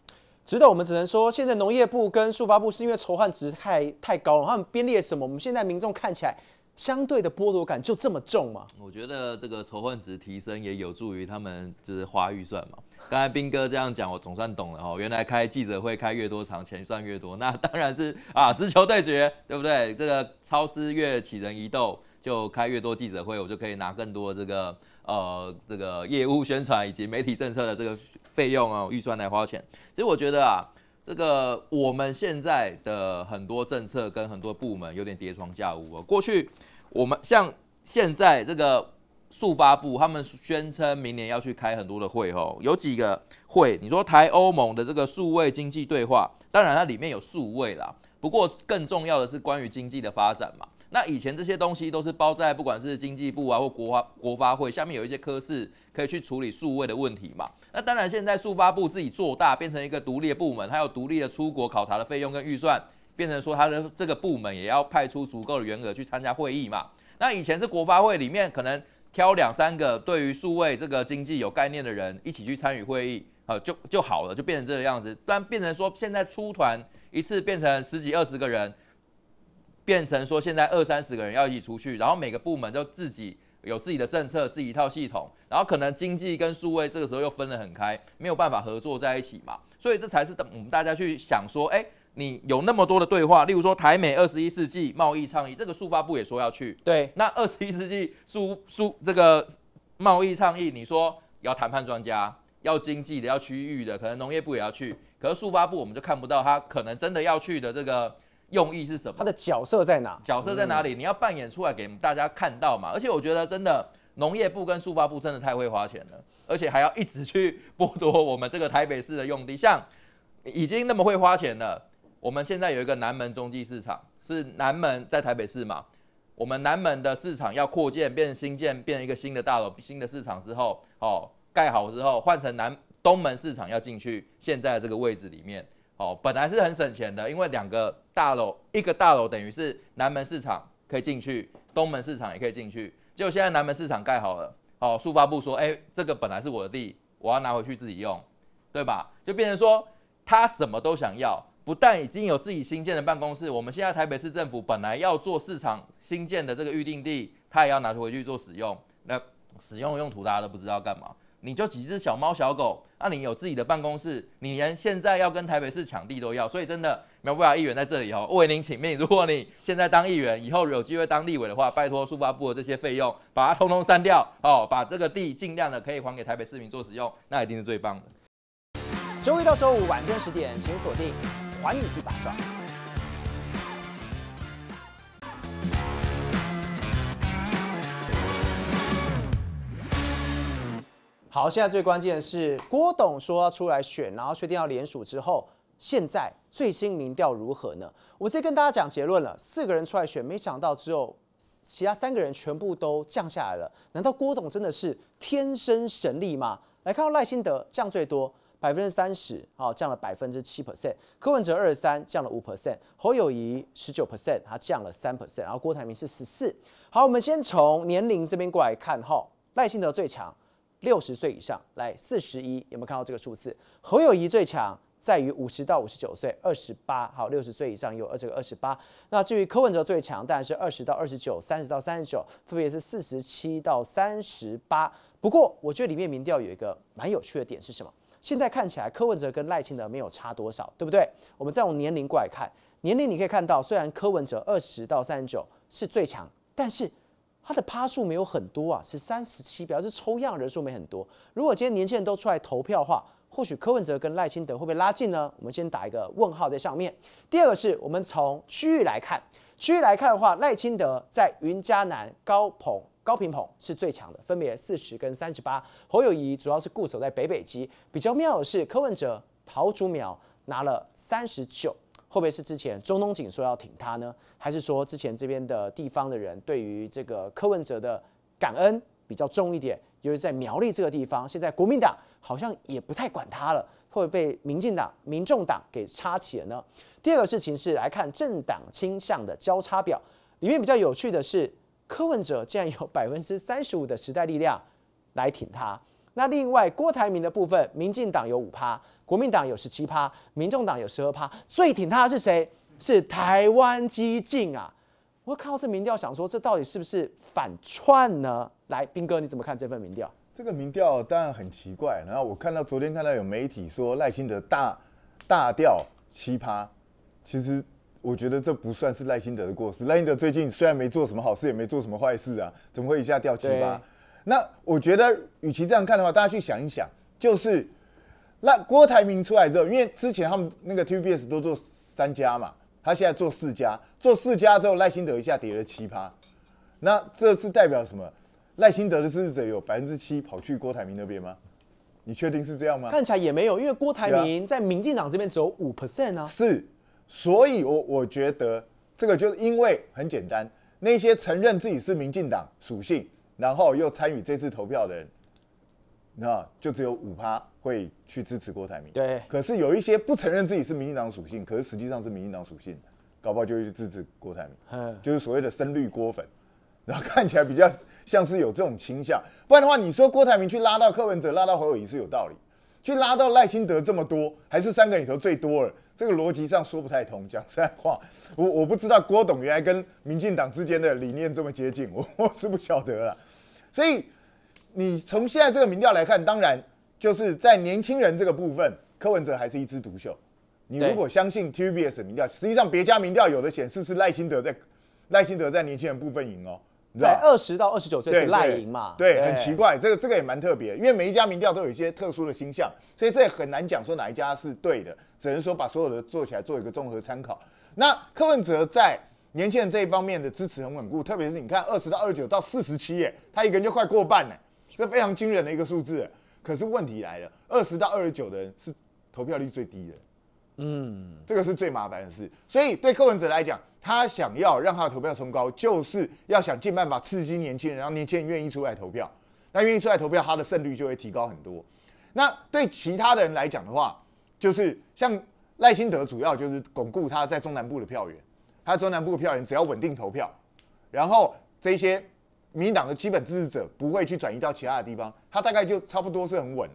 值得我们只能说，现在农业部跟数发部是因为仇恨值太太高了，他们编列什么？我们现在民众看起来。相对的剥夺感就这么重吗？我觉得这个仇恨值提升也有助于他们，就是花预算嘛。刚才斌哥这样讲，我总算懂了哦。原来开记者会开越多场，钱赚越多。那当然是啊，直球对决，对不对？这个超市越起人一斗，就开越多记者会，我就可以拿更多这个呃这个业务宣传以及媒体政策的这个费用啊预算来花钱。其实我觉得啊。这个我们现在的很多政策跟很多部门有点叠床架屋。过去我们像现在这个速发部，他们宣称明年要去开很多的会哈，有几个会。你说台欧盟的这个数位经济对话，当然它里面有数位啦，不过更重要的是关于经济的发展嘛。那以前这些东西都是包在不管是经济部啊或国发国发会下面有一些科室可以去处理数位的问题嘛。那当然现在数发部自己做大，变成一个独立的部门，还有独立的出国考察的费用跟预算，变成说他的这个部门也要派出足够的员额去参加会议嘛。那以前是国发会里面可能挑两三个对于数位这个经济有概念的人一起去参与会议，啊就就好了，就变成这个样子。但变成说现在出团一次变成十几二十个人。变成说现在二三十个人要一起出去，然后每个部门都自己有自己的政策、自己一套系统，然后可能经济跟数位这个时候又分得很开，没有办法合作在一起嘛。所以这才是等我们大家去想说，哎，你有那么多的对话，例如说台美二十一世纪贸易倡议，这个速发部也说要去。对，那二十一世纪数数这个贸易倡议，你说要谈判专家，要经济的，要区域的，可能农业部也要去，可是速发部我们就看不到他可能真的要去的这个。用意是什么？它的角色在哪？角色在哪里？你要扮演出来给大家看到嘛？而且我觉得真的农业部跟速发部真的太会花钱了，而且还要一直去剥夺我们这个台北市的用地。像已经那么会花钱了，我们现在有一个南门中继市场，是南门在台北市嘛？我们南门的市场要扩建，变成新建，变成一个新的大楼、新的市场之后，哦，盖好之后换成南东门市场要进去，现在这个位置里面。哦，本来是很省钱的，因为两个大楼，一个大楼等于是南门市场可以进去，东门市场也可以进去。就现在南门市场盖好了，哦，速发部说，哎，这个本来是我的地，我要拿回去自己用，对吧？就变成说他什么都想要，不但已经有自己新建的办公室，我们现在台北市政府本来要做市场新建的这个预定地，他也要拿回去做使用，那使用用途大家都不知道干嘛。你就几只小猫小狗，那你有自己的办公室，你连现在要跟台北市抢地都要，所以真的，苗不雅议员在这里哦，为您请命。如果你现在当议员，以后有机会当立委的话，拜托书发部的这些费用，把它通通删掉哦，把这个地尽量的可以还给台北市民做使用，那一定是最棒的。周一到周五晚间十点，请锁定《还你一百抓》。好，现在最关键的是郭董说要出来选，然后确定要联署之后，现在最新民调如何呢？我直接跟大家讲结论了：四个人出来选，没想到只有其他三个人全部都降下来了。难道郭董真的是天生神力吗？来看到赖新德降最多百分之三十，好降了百分之七 percent。柯文哲二十三降了五 percent，侯友谊十九 percent，他降了三 percent，然后郭台铭是十四。好，我们先从年龄这边过来看哈，赖幸德最强。六十岁以上来四十一，有没有看到这个数字？侯友谊最强在于五十到五十九岁，二十八。好，六十岁以上有这个二十八。那至于柯文哲最强，当然是二十到二十九、三十到三十九，分别是四十七到三十八。不过，我觉得里面民调有一个蛮有趣的点是什么？现在看起来柯文哲跟赖清德没有差多少，对不对？我们再用年龄过来看，年龄你可以看到，虽然柯文哲二十到三十九是最强，但是。他的趴数没有很多啊，是三十七，表示抽样人数没很多。如果今天年轻人都出来投票的话，或许柯文哲跟赖清德会不拉近呢？我们先打一个问号在上面。第二个是我们从区域来看，区域来看的话，赖清德在云嘉南、高朋、高平朋是最强的，分别四十跟三十八。侯友谊主要是固守在北北基。比较妙的是柯文哲、陶竹苗拿了三十九。会不会是之前中东锦说要挺他呢？还是说之前这边的地方的人对于这个柯文哲的感恩比较重一点？尤其在苗栗这个地方，现在国民党好像也不太管他了，会被民进党、民众党给插起了呢？第二个事情是来看政党倾向的交叉表，里面比较有趣的是，柯文哲竟然有 百分之三十五的时代力量来挺他。那另外郭台铭的部分，民进党有五趴，国民党有十七趴，民众党有十二趴，最挺他的是谁？是台湾激进啊！我靠，这民调想说这到底是不是反串呢？来，兵哥你怎么看这份民调？这个民调当然很奇怪，然后我看到昨天看到有媒体说赖清德大大掉七趴，其实我觉得这不算是赖清德的过失，赖清德最近虽然没做什么好事，也没做什么坏事啊，怎么会一下掉七趴？那我觉得，与其这样看的话，大家去想一想，就是那郭台铭出来之后，因为之前他们那个 T V B S 都做三家嘛，他现在做四家，做四家之后，赖清德一下跌了七趴，那这是代表什么？赖清德的支持者有百分之七跑去郭台铭那边吗？你确定是这样吗？看起来也没有，因为郭台铭在民进党这边只有五 percent 啊。是，所以我我觉得这个就是因为很简单，那些承认自己是民进党属性。然后又参与这次投票的人，那就只有五趴会去支持郭台铭。对，可是有一些不承认自己是民进党属性，可是实际上是民进党属性，搞不好就去支持郭台铭，就是所谓的深绿郭粉。然后看起来比较像是有这种倾向，不然的话，你说郭台铭去拉到柯文哲、拉到侯友宜是有道理，去拉到赖清德这么多，还是三个里头最多了。这个逻辑上说不太通。讲实话，我我不知道郭董原来跟民进党之间的理念这么接近，我是不晓得了。所以，你从现在这个民调来看，当然就是在年轻人这个部分，柯文哲还是一枝独秀。你如果相信 T V B S 民调，实际上别家民调有的显示是赖清德在赖清德在年轻人部分赢哦，在二十到二十九岁是赖赢嘛？对，很奇怪，这个这个也蛮特别，因为每一家民调都有一些特殊的星象，所以这也很难讲说哪一家是对的，只能说把所有的做起来做一个综合参考。那柯文哲在。年轻人这一方面的支持很稳固，特别是你看，二十到二十九到四十七，哎，他一个人就快过半了，这非常惊人的一个数字。可是问题来了，二十到二十九的人是投票率最低的，嗯，这个是最麻烦的事。所以对柯文哲来讲，他想要让他的投票冲高，就是要想尽办法刺激年轻人，让年轻人愿意出来投票。那愿意出来投票，他的胜率就会提高很多。那对其他的人来讲的话，就是像赖新德，主要就是巩固他在中南部的票源。他中南部的票源只要稳定投票，然后这些民党的基本支持者不会去转移到其他的地方，他大概就差不多是很稳了。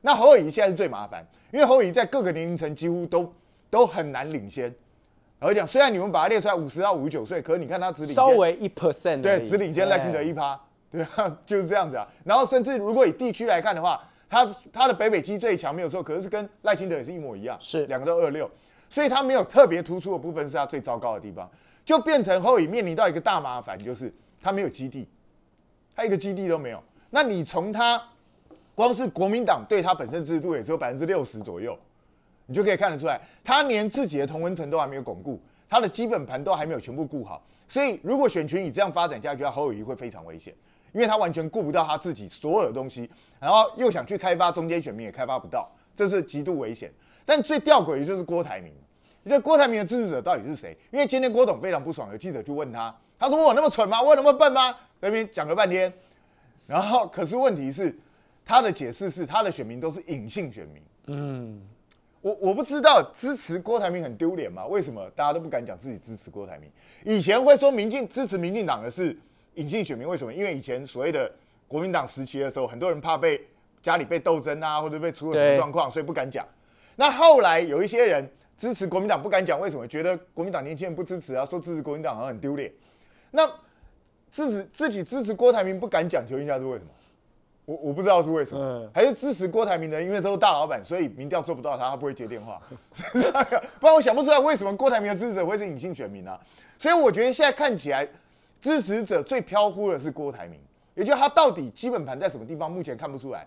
那侯友谊现在是最麻烦，因为侯友谊在各个年龄层几乎都都很难领先。我讲，虽然你们把它列出来五十到五十九岁，可是你看他只领先稍微一 percent，对，只领先赖清德一趴，对啊，就是这样子啊。然后甚至如果以地区来看的话，他他的北北基最强没有错，可是跟赖清德也是一模一样，是两个都二六。所以他没有特别突出的部分是他最糟糕的地方，就变成侯友面临到一个大麻烦，就是他没有基地，他一个基地都没有。那你从他光是国民党对他本身支持度也只有百分之六十左右，你就可以看得出来，他连自己的同文层都还没有巩固，他的基本盘都还没有全部固好。所以如果选群以这样发展下去，侯友宜会非常危险，因为他完全顾不到他自己所有的东西，然后又想去开发中间选民，也开发不到，这是极度危险。但最吊诡的就是郭台铭，你知道郭台铭的支持者到底是谁？因为今天郭董非常不爽，有记者去问他，他说：“我那么蠢吗？我那么笨吗？”在那对？讲了半天，然后可是问题是，他的解释是他的选民都是隐性选民。嗯，我我不知道支持郭台铭很丢脸吗？为什么大家都不敢讲自己支持郭台铭？以前会说民进支持民进党的是隐性选民，为什么？因为以前所谓的国民党时期的时候，很多人怕被家里被斗争啊，或者被出了什么状况，所以不敢讲。那后来有一些人支持国民党，不敢讲为什么，觉得国民党年轻人不支持啊，说支持国民党好像很丢脸。那自己自己支持郭台铭不敢讲求，一下是为什么？我我不知道是为什么，还是支持郭台铭的，因为都是大老板，所以民调做不到他，他不会接电话，不然我想不出来为什么郭台铭的支持者会是隐性选民啊。所以我觉得现在看起来支持者最飘忽的是郭台铭，也就是他到底基本盘在什么地方，目前看不出来。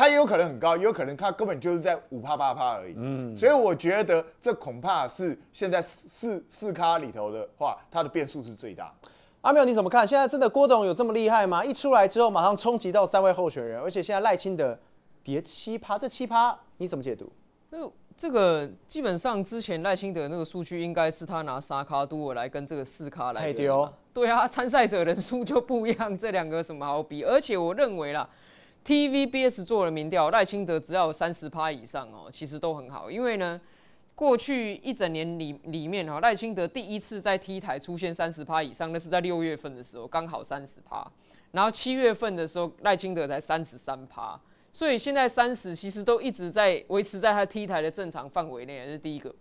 它也有可能很高，也有可能它根本就是在五趴八趴而已。嗯，所以我觉得这恐怕是现在四四四咖里头的话，它的变数是最大。阿妙，你怎么看？现在真的郭董有这么厉害吗？一出来之后马上冲击到三位候选人，而且现在赖清德跌七趴，这七趴你怎么解读？那这个基本上之前赖清德那个数据应该是他拿沙卡多来跟这个四咖来对啊，参赛者人数就不一样，这两个什么好比？而且我认为啦。TVBS 做了民调，赖清德只要有三十趴以上哦，其实都很好，因为呢，过去一整年里里面哈，赖清德第一次在 T 台出现三十趴以上，那是在六月份的时候，刚好三十趴，然后七月份的时候赖清德才三十三趴，所以现在三十其实都一直在维持在他 T 台的正常范围内，这是第一个。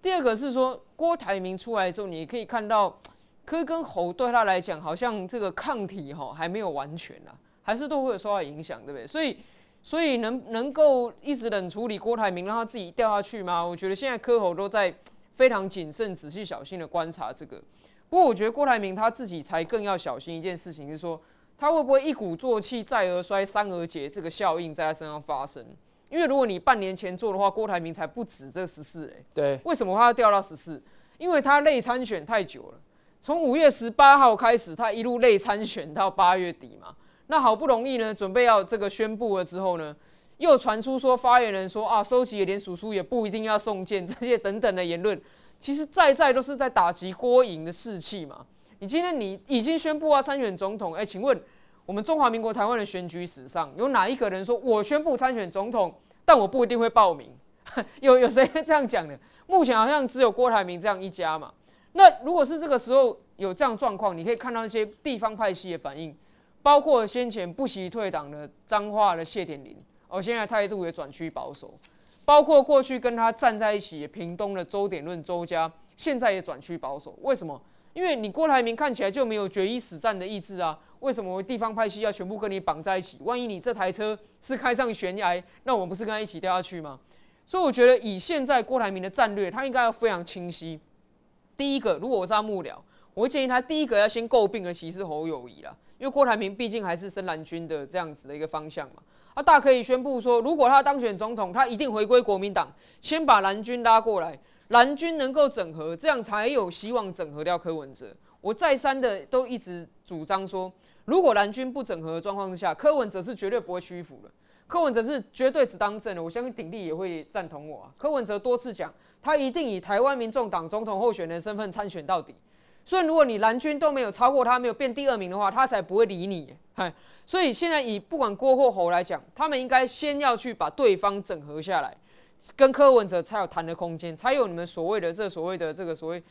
第二个是说郭台铭出来之后，你可以看到科跟侯对他来讲，好像这个抗体哈还没有完全呢。还是都会有受到影响，对不对？所以，所以能能够一直冷处理郭台铭，让他自己掉下去吗？我觉得现在科头都在非常谨慎、仔细、小心的观察这个。不过，我觉得郭台铭他自己才更要小心一件事情，是说他会不会一鼓作气，再而衰，三而竭这个效应在他身上发生？因为如果你半年前做的话，郭台铭才不止这十四哎，对？为什么他要掉到十四？因为他累参选太久了，从五月十八号开始，他一路累参选到八月底嘛。那好不容易呢，准备要这个宣布了之后呢，又传出说发言人说啊，收集连署书也不一定要送件这些等等的言论，其实在在都是在打击郭莹的士气嘛。你今天你已经宣布啊参选总统，哎，请问我们中华民国台湾的选举史上有哪一个人说我宣布参选总统，但我不一定会报名？有有谁这样讲的？目前好像只有郭台铭这样一家嘛。那如果是这个时候有这样状况，你可以看到一些地方派系的反应。包括先前不惜退党的脏话的谢天林，哦，现在态度也转趋保守。包括过去跟他站在一起平东的周点论周家，现在也转趋保守。为什么？因为你郭台铭看起来就没有决一死战的意志啊。为什么地方派系要全部跟你绑在一起？万一你这台车是开上悬崖，那我们不是跟他一起掉下去吗？所以我觉得以现在郭台铭的战略，他应该要非常清晰。第一个，如果我是幕僚。我会建议他第一个要先诟病其实是侯友谊啦，因为郭台铭毕竟还是深蓝军的这样子的一个方向嘛。他大可以宣布说，如果他当选总统，他一定回归国民党，先把蓝军拉过来，蓝军能够整合，这样才有希望整合掉柯文哲。我再三的都一直主张说，如果蓝军不整合的状况之下，柯文哲是绝对不会屈服的。柯文哲是绝对只当政的，我相信鼎力也会赞同我。柯文哲多次讲，他一定以台湾民众党总统候选人身份参选到底。所以，如果你蓝军都没有超过他，没有变第二名的话，他才不会理你。所以现在以不管郭或侯来讲，他们应该先要去把对方整合下来，跟柯文哲才有谈的空间，才有你们所谓的这所谓的这个所谓，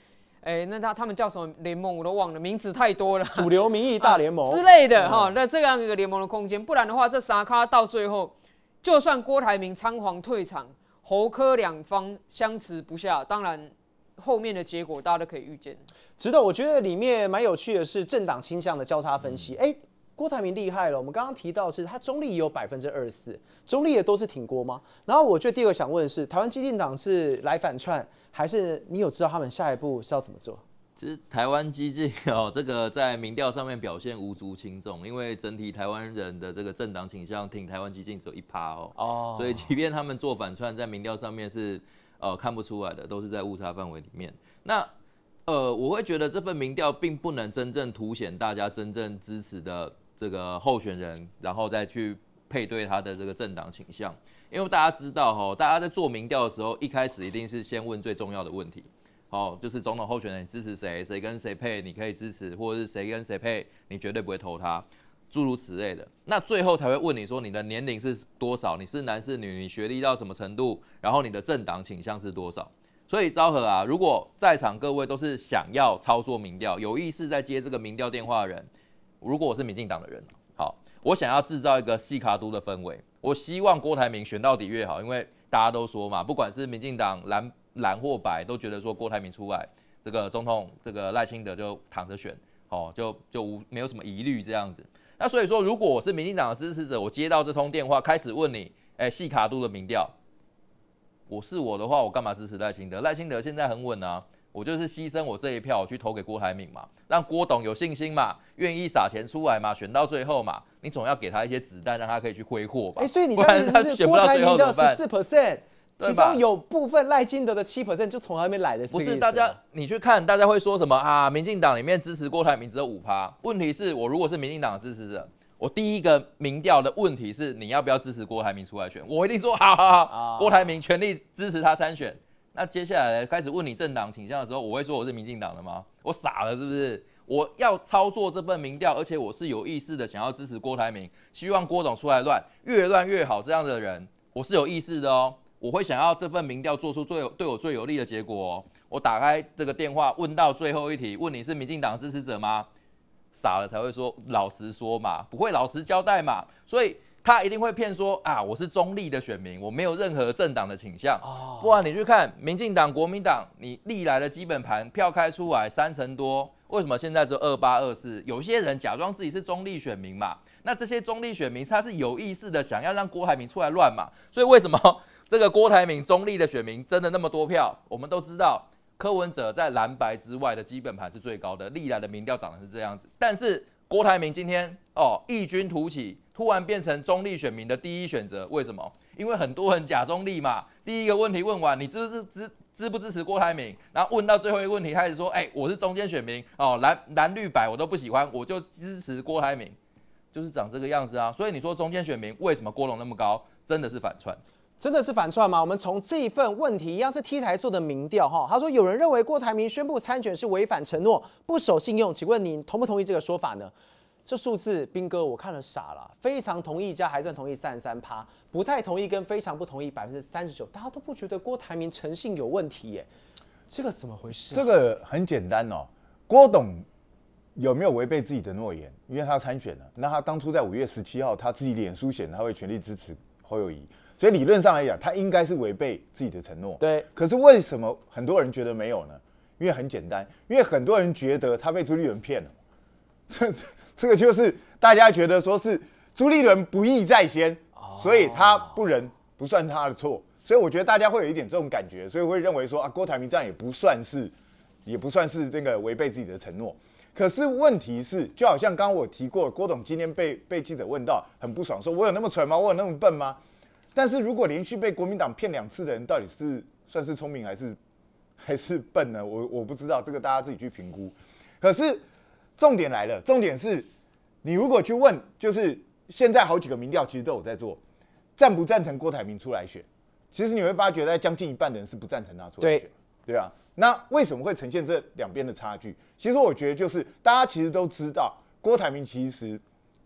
哎，那他他们叫什么联盟我都忘了，名字太多了，主流民意大联盟 之类的哈。那这样一个联盟的空间，不然的话，这三咖到最后，就算郭台铭仓皇退场，侯柯两方相持不下，当然。后面的结果大家都可以预见。值得，我觉得里面蛮有趣的是政党倾向的交叉分析。哎，郭台铭厉害了，我们刚刚提到是他中立也有百分之二十四，中立也都是挺郭吗？然后我觉得第二个想问的是，台湾基进党是来反串，还是你有知道他们下一步是要怎么做？其实台湾基进哦，这个在民调上面表现无足轻重，因为整体台湾人的这个政党倾向挺台湾基进只有一趴哦。哦。所以即便他们做反串，在民调上面是。呃，看不出来的都是在误差范围里面。那呃，我会觉得这份民调并不能真正凸显大家真正支持的这个候选人，然后再去配对他的这个政党倾向。因为大家知道哈，大家在做民调的时候，一开始一定是先问最重要的问题，哦，就是总统候选人支持谁，谁跟谁配，你可以支持，或者是谁跟谁配，你绝对不会投他。诸如此类的，那最后才会问你说你的年龄是多少？你是男是女？你学历到什么程度？然后你的政党倾向是多少？所以昭和啊，如果在场各位都是想要操作民调，有意识在接这个民调电话的人，如果我是民进党的人，好，我想要制造一个细卡都的氛围，我希望郭台铭选到底越好，因为大家都说嘛，不管是民进党蓝蓝或白，都觉得说郭台铭出来，这个总统这个赖清德就躺着选，哦，就就无没有什么疑虑这样子。那所以说，如果我是民进党的支持者，我接到这通电话，开始问你，哎，细卡度的民调，我是我的话，我干嘛支持赖清德？赖清德现在很稳啊，我就是牺牲我这一票，我去投给郭台铭嘛，让郭董有信心嘛，愿意撒钱出来嘛，选到最后嘛，你总要给他一些子弹，让他可以去挥霍吧。哎，所以你上面是郭台铭的十四 percent。其中有部分赖金德的七 percent 就从来没来的，不是大家你去看，大家会说什么啊？民进党里面支持郭台铭只有五趴。问题是，我如果是民进党的支持者，我第一个民调的问题是你要不要支持郭台铭出来选？我一定说好好好，郭台铭全力支持他参选。那接下来开始问你政党倾向的时候，我会说我是民进党的吗？我傻了是不是？我要操作这份民调，而且我是有意识的想要支持郭台铭，希望郭总出来乱，越乱越好。这样的人我是有意识的哦。我会想要这份民调做出最对我最有利的结果。我打开这个电话，问到最后一题，问你是民进党支持者吗？傻了才会说老实说嘛，不会老实交代嘛，所以他一定会骗说啊，我是中立的选民，我没有任何政党的倾向不然你去看民进党、国民党，你历来的基本盘票开出来三成多，为什么现在有二八二四？有些人假装自己是中立选民嘛，那这些中立选民他是有意识的想要让郭海明出来乱嘛，所以为什么？这个郭台铭中立的选民真的那么多票？我们都知道，柯文哲在蓝白之外的基本盘是最高的，历来的民调长的是这样子。但是郭台铭今天哦异军突起，突然变成中立选民的第一选择。为什么？因为很多人假中立嘛。第一个问题问完，你支不支支不支持郭台铭？然后问到最后一个问题，开始说：“哎，我是中间选民哦，蓝蓝绿白我都不喜欢，我就支持郭台铭。”就是长这个样子啊。所以你说中间选民为什么郭龙那么高？真的是反串。真的是反串吗？我们从这一份问题一样是 T 台做的民调哈，他说有人认为郭台铭宣布参选是违反承诺、不守信用，请问你同不同意这个说法呢？这数字兵哥我看了傻了，非常同意加还算同意三十三趴，不太同意跟非常不同意百分之三十九，大家都不觉得郭台铭诚信有问题耶？这个怎么回事？这个很简单哦，郭董有没有违背自己的诺言？因为他参选了，那他当初在五月十七号他自己脸书写他会全力支持侯友谊。所以理论上来讲，他应该是违背自己的承诺。对。可是为什么很多人觉得没有呢？因为很简单，因为很多人觉得他被朱立伦骗了，这这个就是大家觉得说是朱立伦不义在先，所以他不仁不算他的错。所以我觉得大家会有一点这种感觉，所以会认为说啊，郭台铭这样也不算是，也不算是那个违背自己的承诺。可是问题是，就好像刚刚我提过，郭董今天被被记者问到很不爽，说我有那么蠢吗？我有那么笨吗？但是如果连续被国民党骗两次的人，到底是算是聪明还是 还是笨呢？我我不知道这个，大家自己去评估。可是重点来了，重点是，你如果去问，就是现在好几个民调其实都有在做，赞不赞成郭台铭出来选？其实你会发觉，在将近一半的人是不赞成他出来选。对，对啊。那为什么会呈现这两边的差距？其实我觉得就是大家其实都知道，郭台铭其实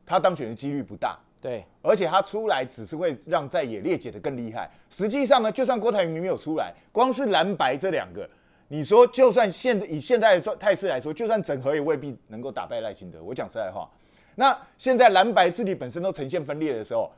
他当选的几率不大。对，而且他出来只是会让在野裂解的更厉害。实际上呢，就算郭台铭没有出来，光是蓝白这两个，你说就算现在以现在的态势来说，就算整合也未必能够打败赖清德。我讲实在话，那现在蓝白自己本身都呈现分裂的时候，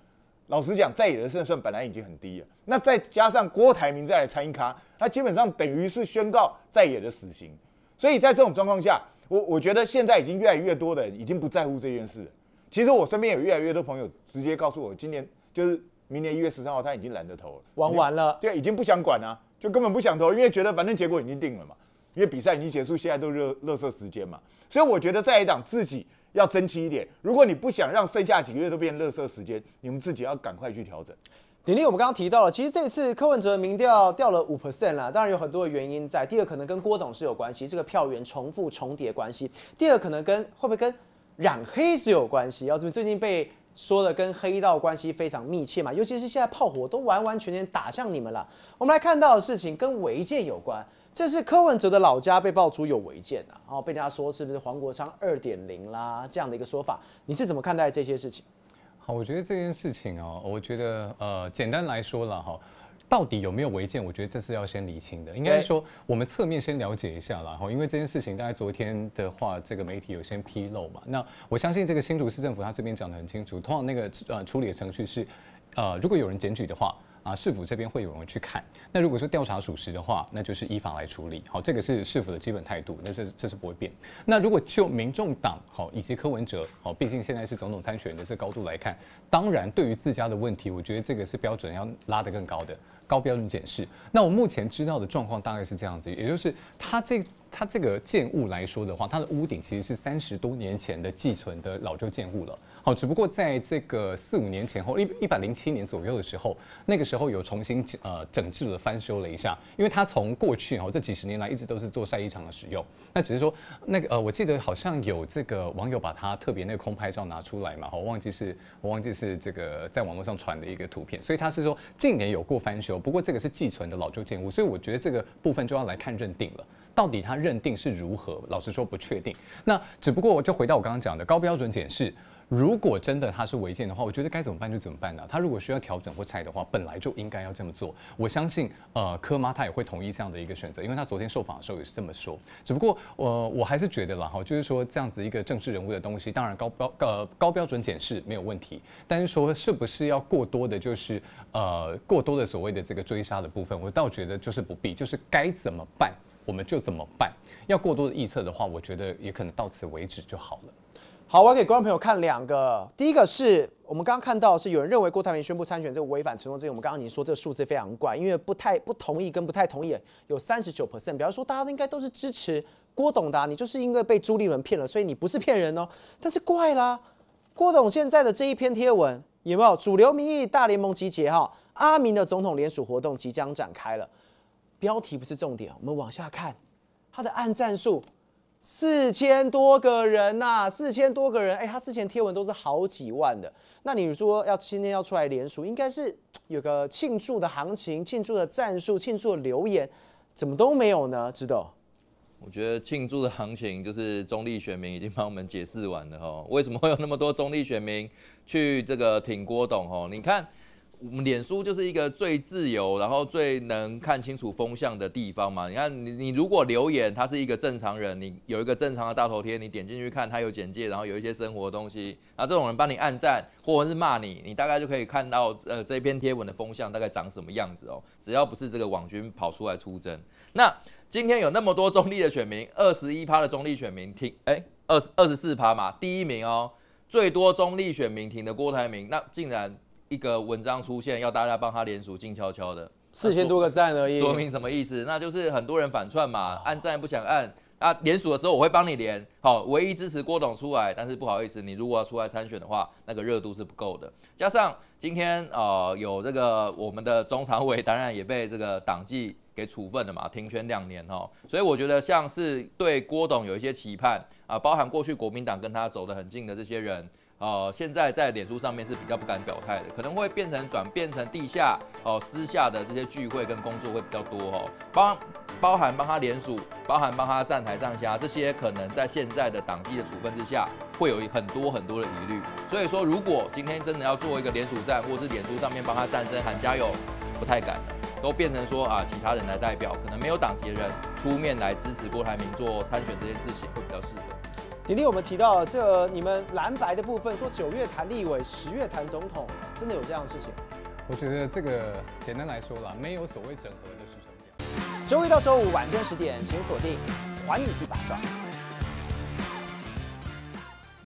老实讲，在野的胜算本来已经很低了。那再加上郭台铭再来参咖，他基本上等于是宣告在野的死刑。所以在这种状况下，我我觉得现在已经越来越多的人已经不在乎这件事了。其实我身边有越来越多朋友直接告诉我，今年就是明年一月十三号，他已经懒得投了，玩完了，对，已经不想管了，就根本不想投，因为觉得反正结果已经定了嘛，因为比赛已经结束，现在都热热热热时间嘛，所以我觉得在野党自己要争气一点，如果你不想让剩下几个月都变热热热时间，你们自己要赶快去调整。鼎力，我们刚刚提到了，其实这次柯文哲民调掉了五 percent 啦，当然有很多的原因在，第二可能跟郭董事有关系，这个票源重复重叠关系，第二可能跟会不会跟。染黑是有关系，要不最近被说的跟黑道关系非常密切嘛，尤其是现在炮火都完完全全打向你们了。我们来看到的事情跟违建有关，这是柯文哲的老家被爆出有违建啊，然后被人家说是不是黄国昌二点零啦这样的一个说法，你是怎么看待这些事情？好，我觉得这件事情哦，我觉得呃，简单来说了哈。到底有没有违建？我觉得这是要先理清的。应该说，我们侧面先了解一下了哈。因为这件事情，大概昨天的话，这个媒体有先披露嘛。那我相信这个新竹市政府他这边讲的很清楚，通常那个呃处理的程序是，呃如果有人检举的话，啊市府这边会有人去看。那如果说调查属实的话，那就是依法来处理。好，这个是市府的基本态度。那这这是不会变。那如果就民众党好以及柯文哲好，毕竟现在是总统参选的这高度来看，当然对于自家的问题，我觉得这个是标准要拉得更高的。高标准检视。那我目前知道的状况大概是这样子，也就是他这。它这个建物来说的话，它的屋顶其实是三十多年前的寄存的老旧建物了。好，只不过在这个四五年前后，一一百零七年左右的时候，那个时候有重新呃整治了翻修了一下。因为它从过去哦这几十年来一直都是做晒衣场的使用。那只是说那个呃，我记得好像有这个网友把它特别那个空拍照拿出来嘛，好，忘记是我忘记是这个在网络上传的一个图片。所以它是说近年有过翻修，不过这个是寄存的老旧建物，所以我觉得这个部分就要来看认定了。到底他认定是如何？老实说，不确定。那只不过，我就回到我刚刚讲的高标准检视。如果真的他是违建的话，我觉得该怎么办就怎么办呢？他如果需要调整或拆的话，本来就应该要这么做。我相信，呃，柯妈她也会同意这样的一个选择，因为他昨天受访的时候也是这么说。只不过，呃，我还是觉得啦，哈，就是说这样子一个政治人物的东西，当然高标呃高标准检视没有问题，但是说是不是要过多的就是呃过多的所谓的这个追杀的部分，我倒觉得就是不必，就是该怎么办。我们就怎么办？要过多的臆测的话，我觉得也可能到此为止就好了。好，我要给观众朋友看两个。第一个是我们刚刚看到是有人认为郭台铭宣布参选这个违反承诺，这个我们刚刚已经说这个数字非常怪，因为不太不同意跟不太同意有三十九 percent。比方说大家都应该都是支持郭董的，你就是因为被朱立伦骗了，所以你不是骗人哦。但是怪啦，郭董现在的这一篇贴文有没有主流民意大联盟集结哈？阿明的总统联署活动即将展开了。标题不是重点，我们往下看，他的按战术四千多个人呐，四千多个人，哎，他之前贴文都是好几万的，那你说要今天要出来连署，应该是有个庆祝的行情、庆祝的战术、庆祝的留言，怎么都没有呢？知道？我觉得庆祝的行情就是中立选民已经帮我们解释完了哈，为什么会有那么多中立选民去这个挺郭董？哈，你看。我们脸书就是一个最自由，然后最能看清楚风向的地方嘛。你看，你你如果留言，他是一个正常人，你有一个正常的大头贴，你点进去看，他有简介，然后有一些生活东西。那这种人帮你按赞，或者是骂你，你大概就可以看到，呃，这篇贴文的风向大概长什么样子哦。只要不是这个网军跑出来出征，那今天有那么多中立的选民，二十一趴的中立选民停，哎，二十二十四趴嘛，第一名哦，最多中立选民停的郭台铭，那竟然。一个文章出现，要大家帮他联署，静悄悄的，四千多个赞而已，说明什么意思？那就是很多人反串嘛，按赞不想按。啊，联署的时候，我会帮你连。好，唯一支持郭董出来，但是不好意思，你如果要出来参选的话，那个热度是不够的。加上今天呃有这个我们的中常委，当然也被这个党纪给处分了嘛，停权两年哦。所以我觉得像是对郭董有一些期盼啊，包含过去国民党跟他走得很近的这些人。呃，现在在脸书上面是比较不敢表态的，可能会变成转变成地下哦私下的这些聚会跟工作会比较多哦，包包含帮他联署，包含帮他站台站下，这些可能在现在的党纪的处分之下，会有很多很多的疑虑，所以说如果今天真的要做一个联署站或是脸书上面帮他站身喊加油，不太敢了，都变成说啊其他人来代表，可能没有党籍的人出面来支持郭台铭做参选这件事情会比较适合。迪力，我们提到这你们蓝白的部分，说九月谈立委，十月谈总统，真的有这样的事情？我觉得这个简单来说啦，没有所谓整合的时事表。周一到周五晚间十点，请锁定《还你一把抓》。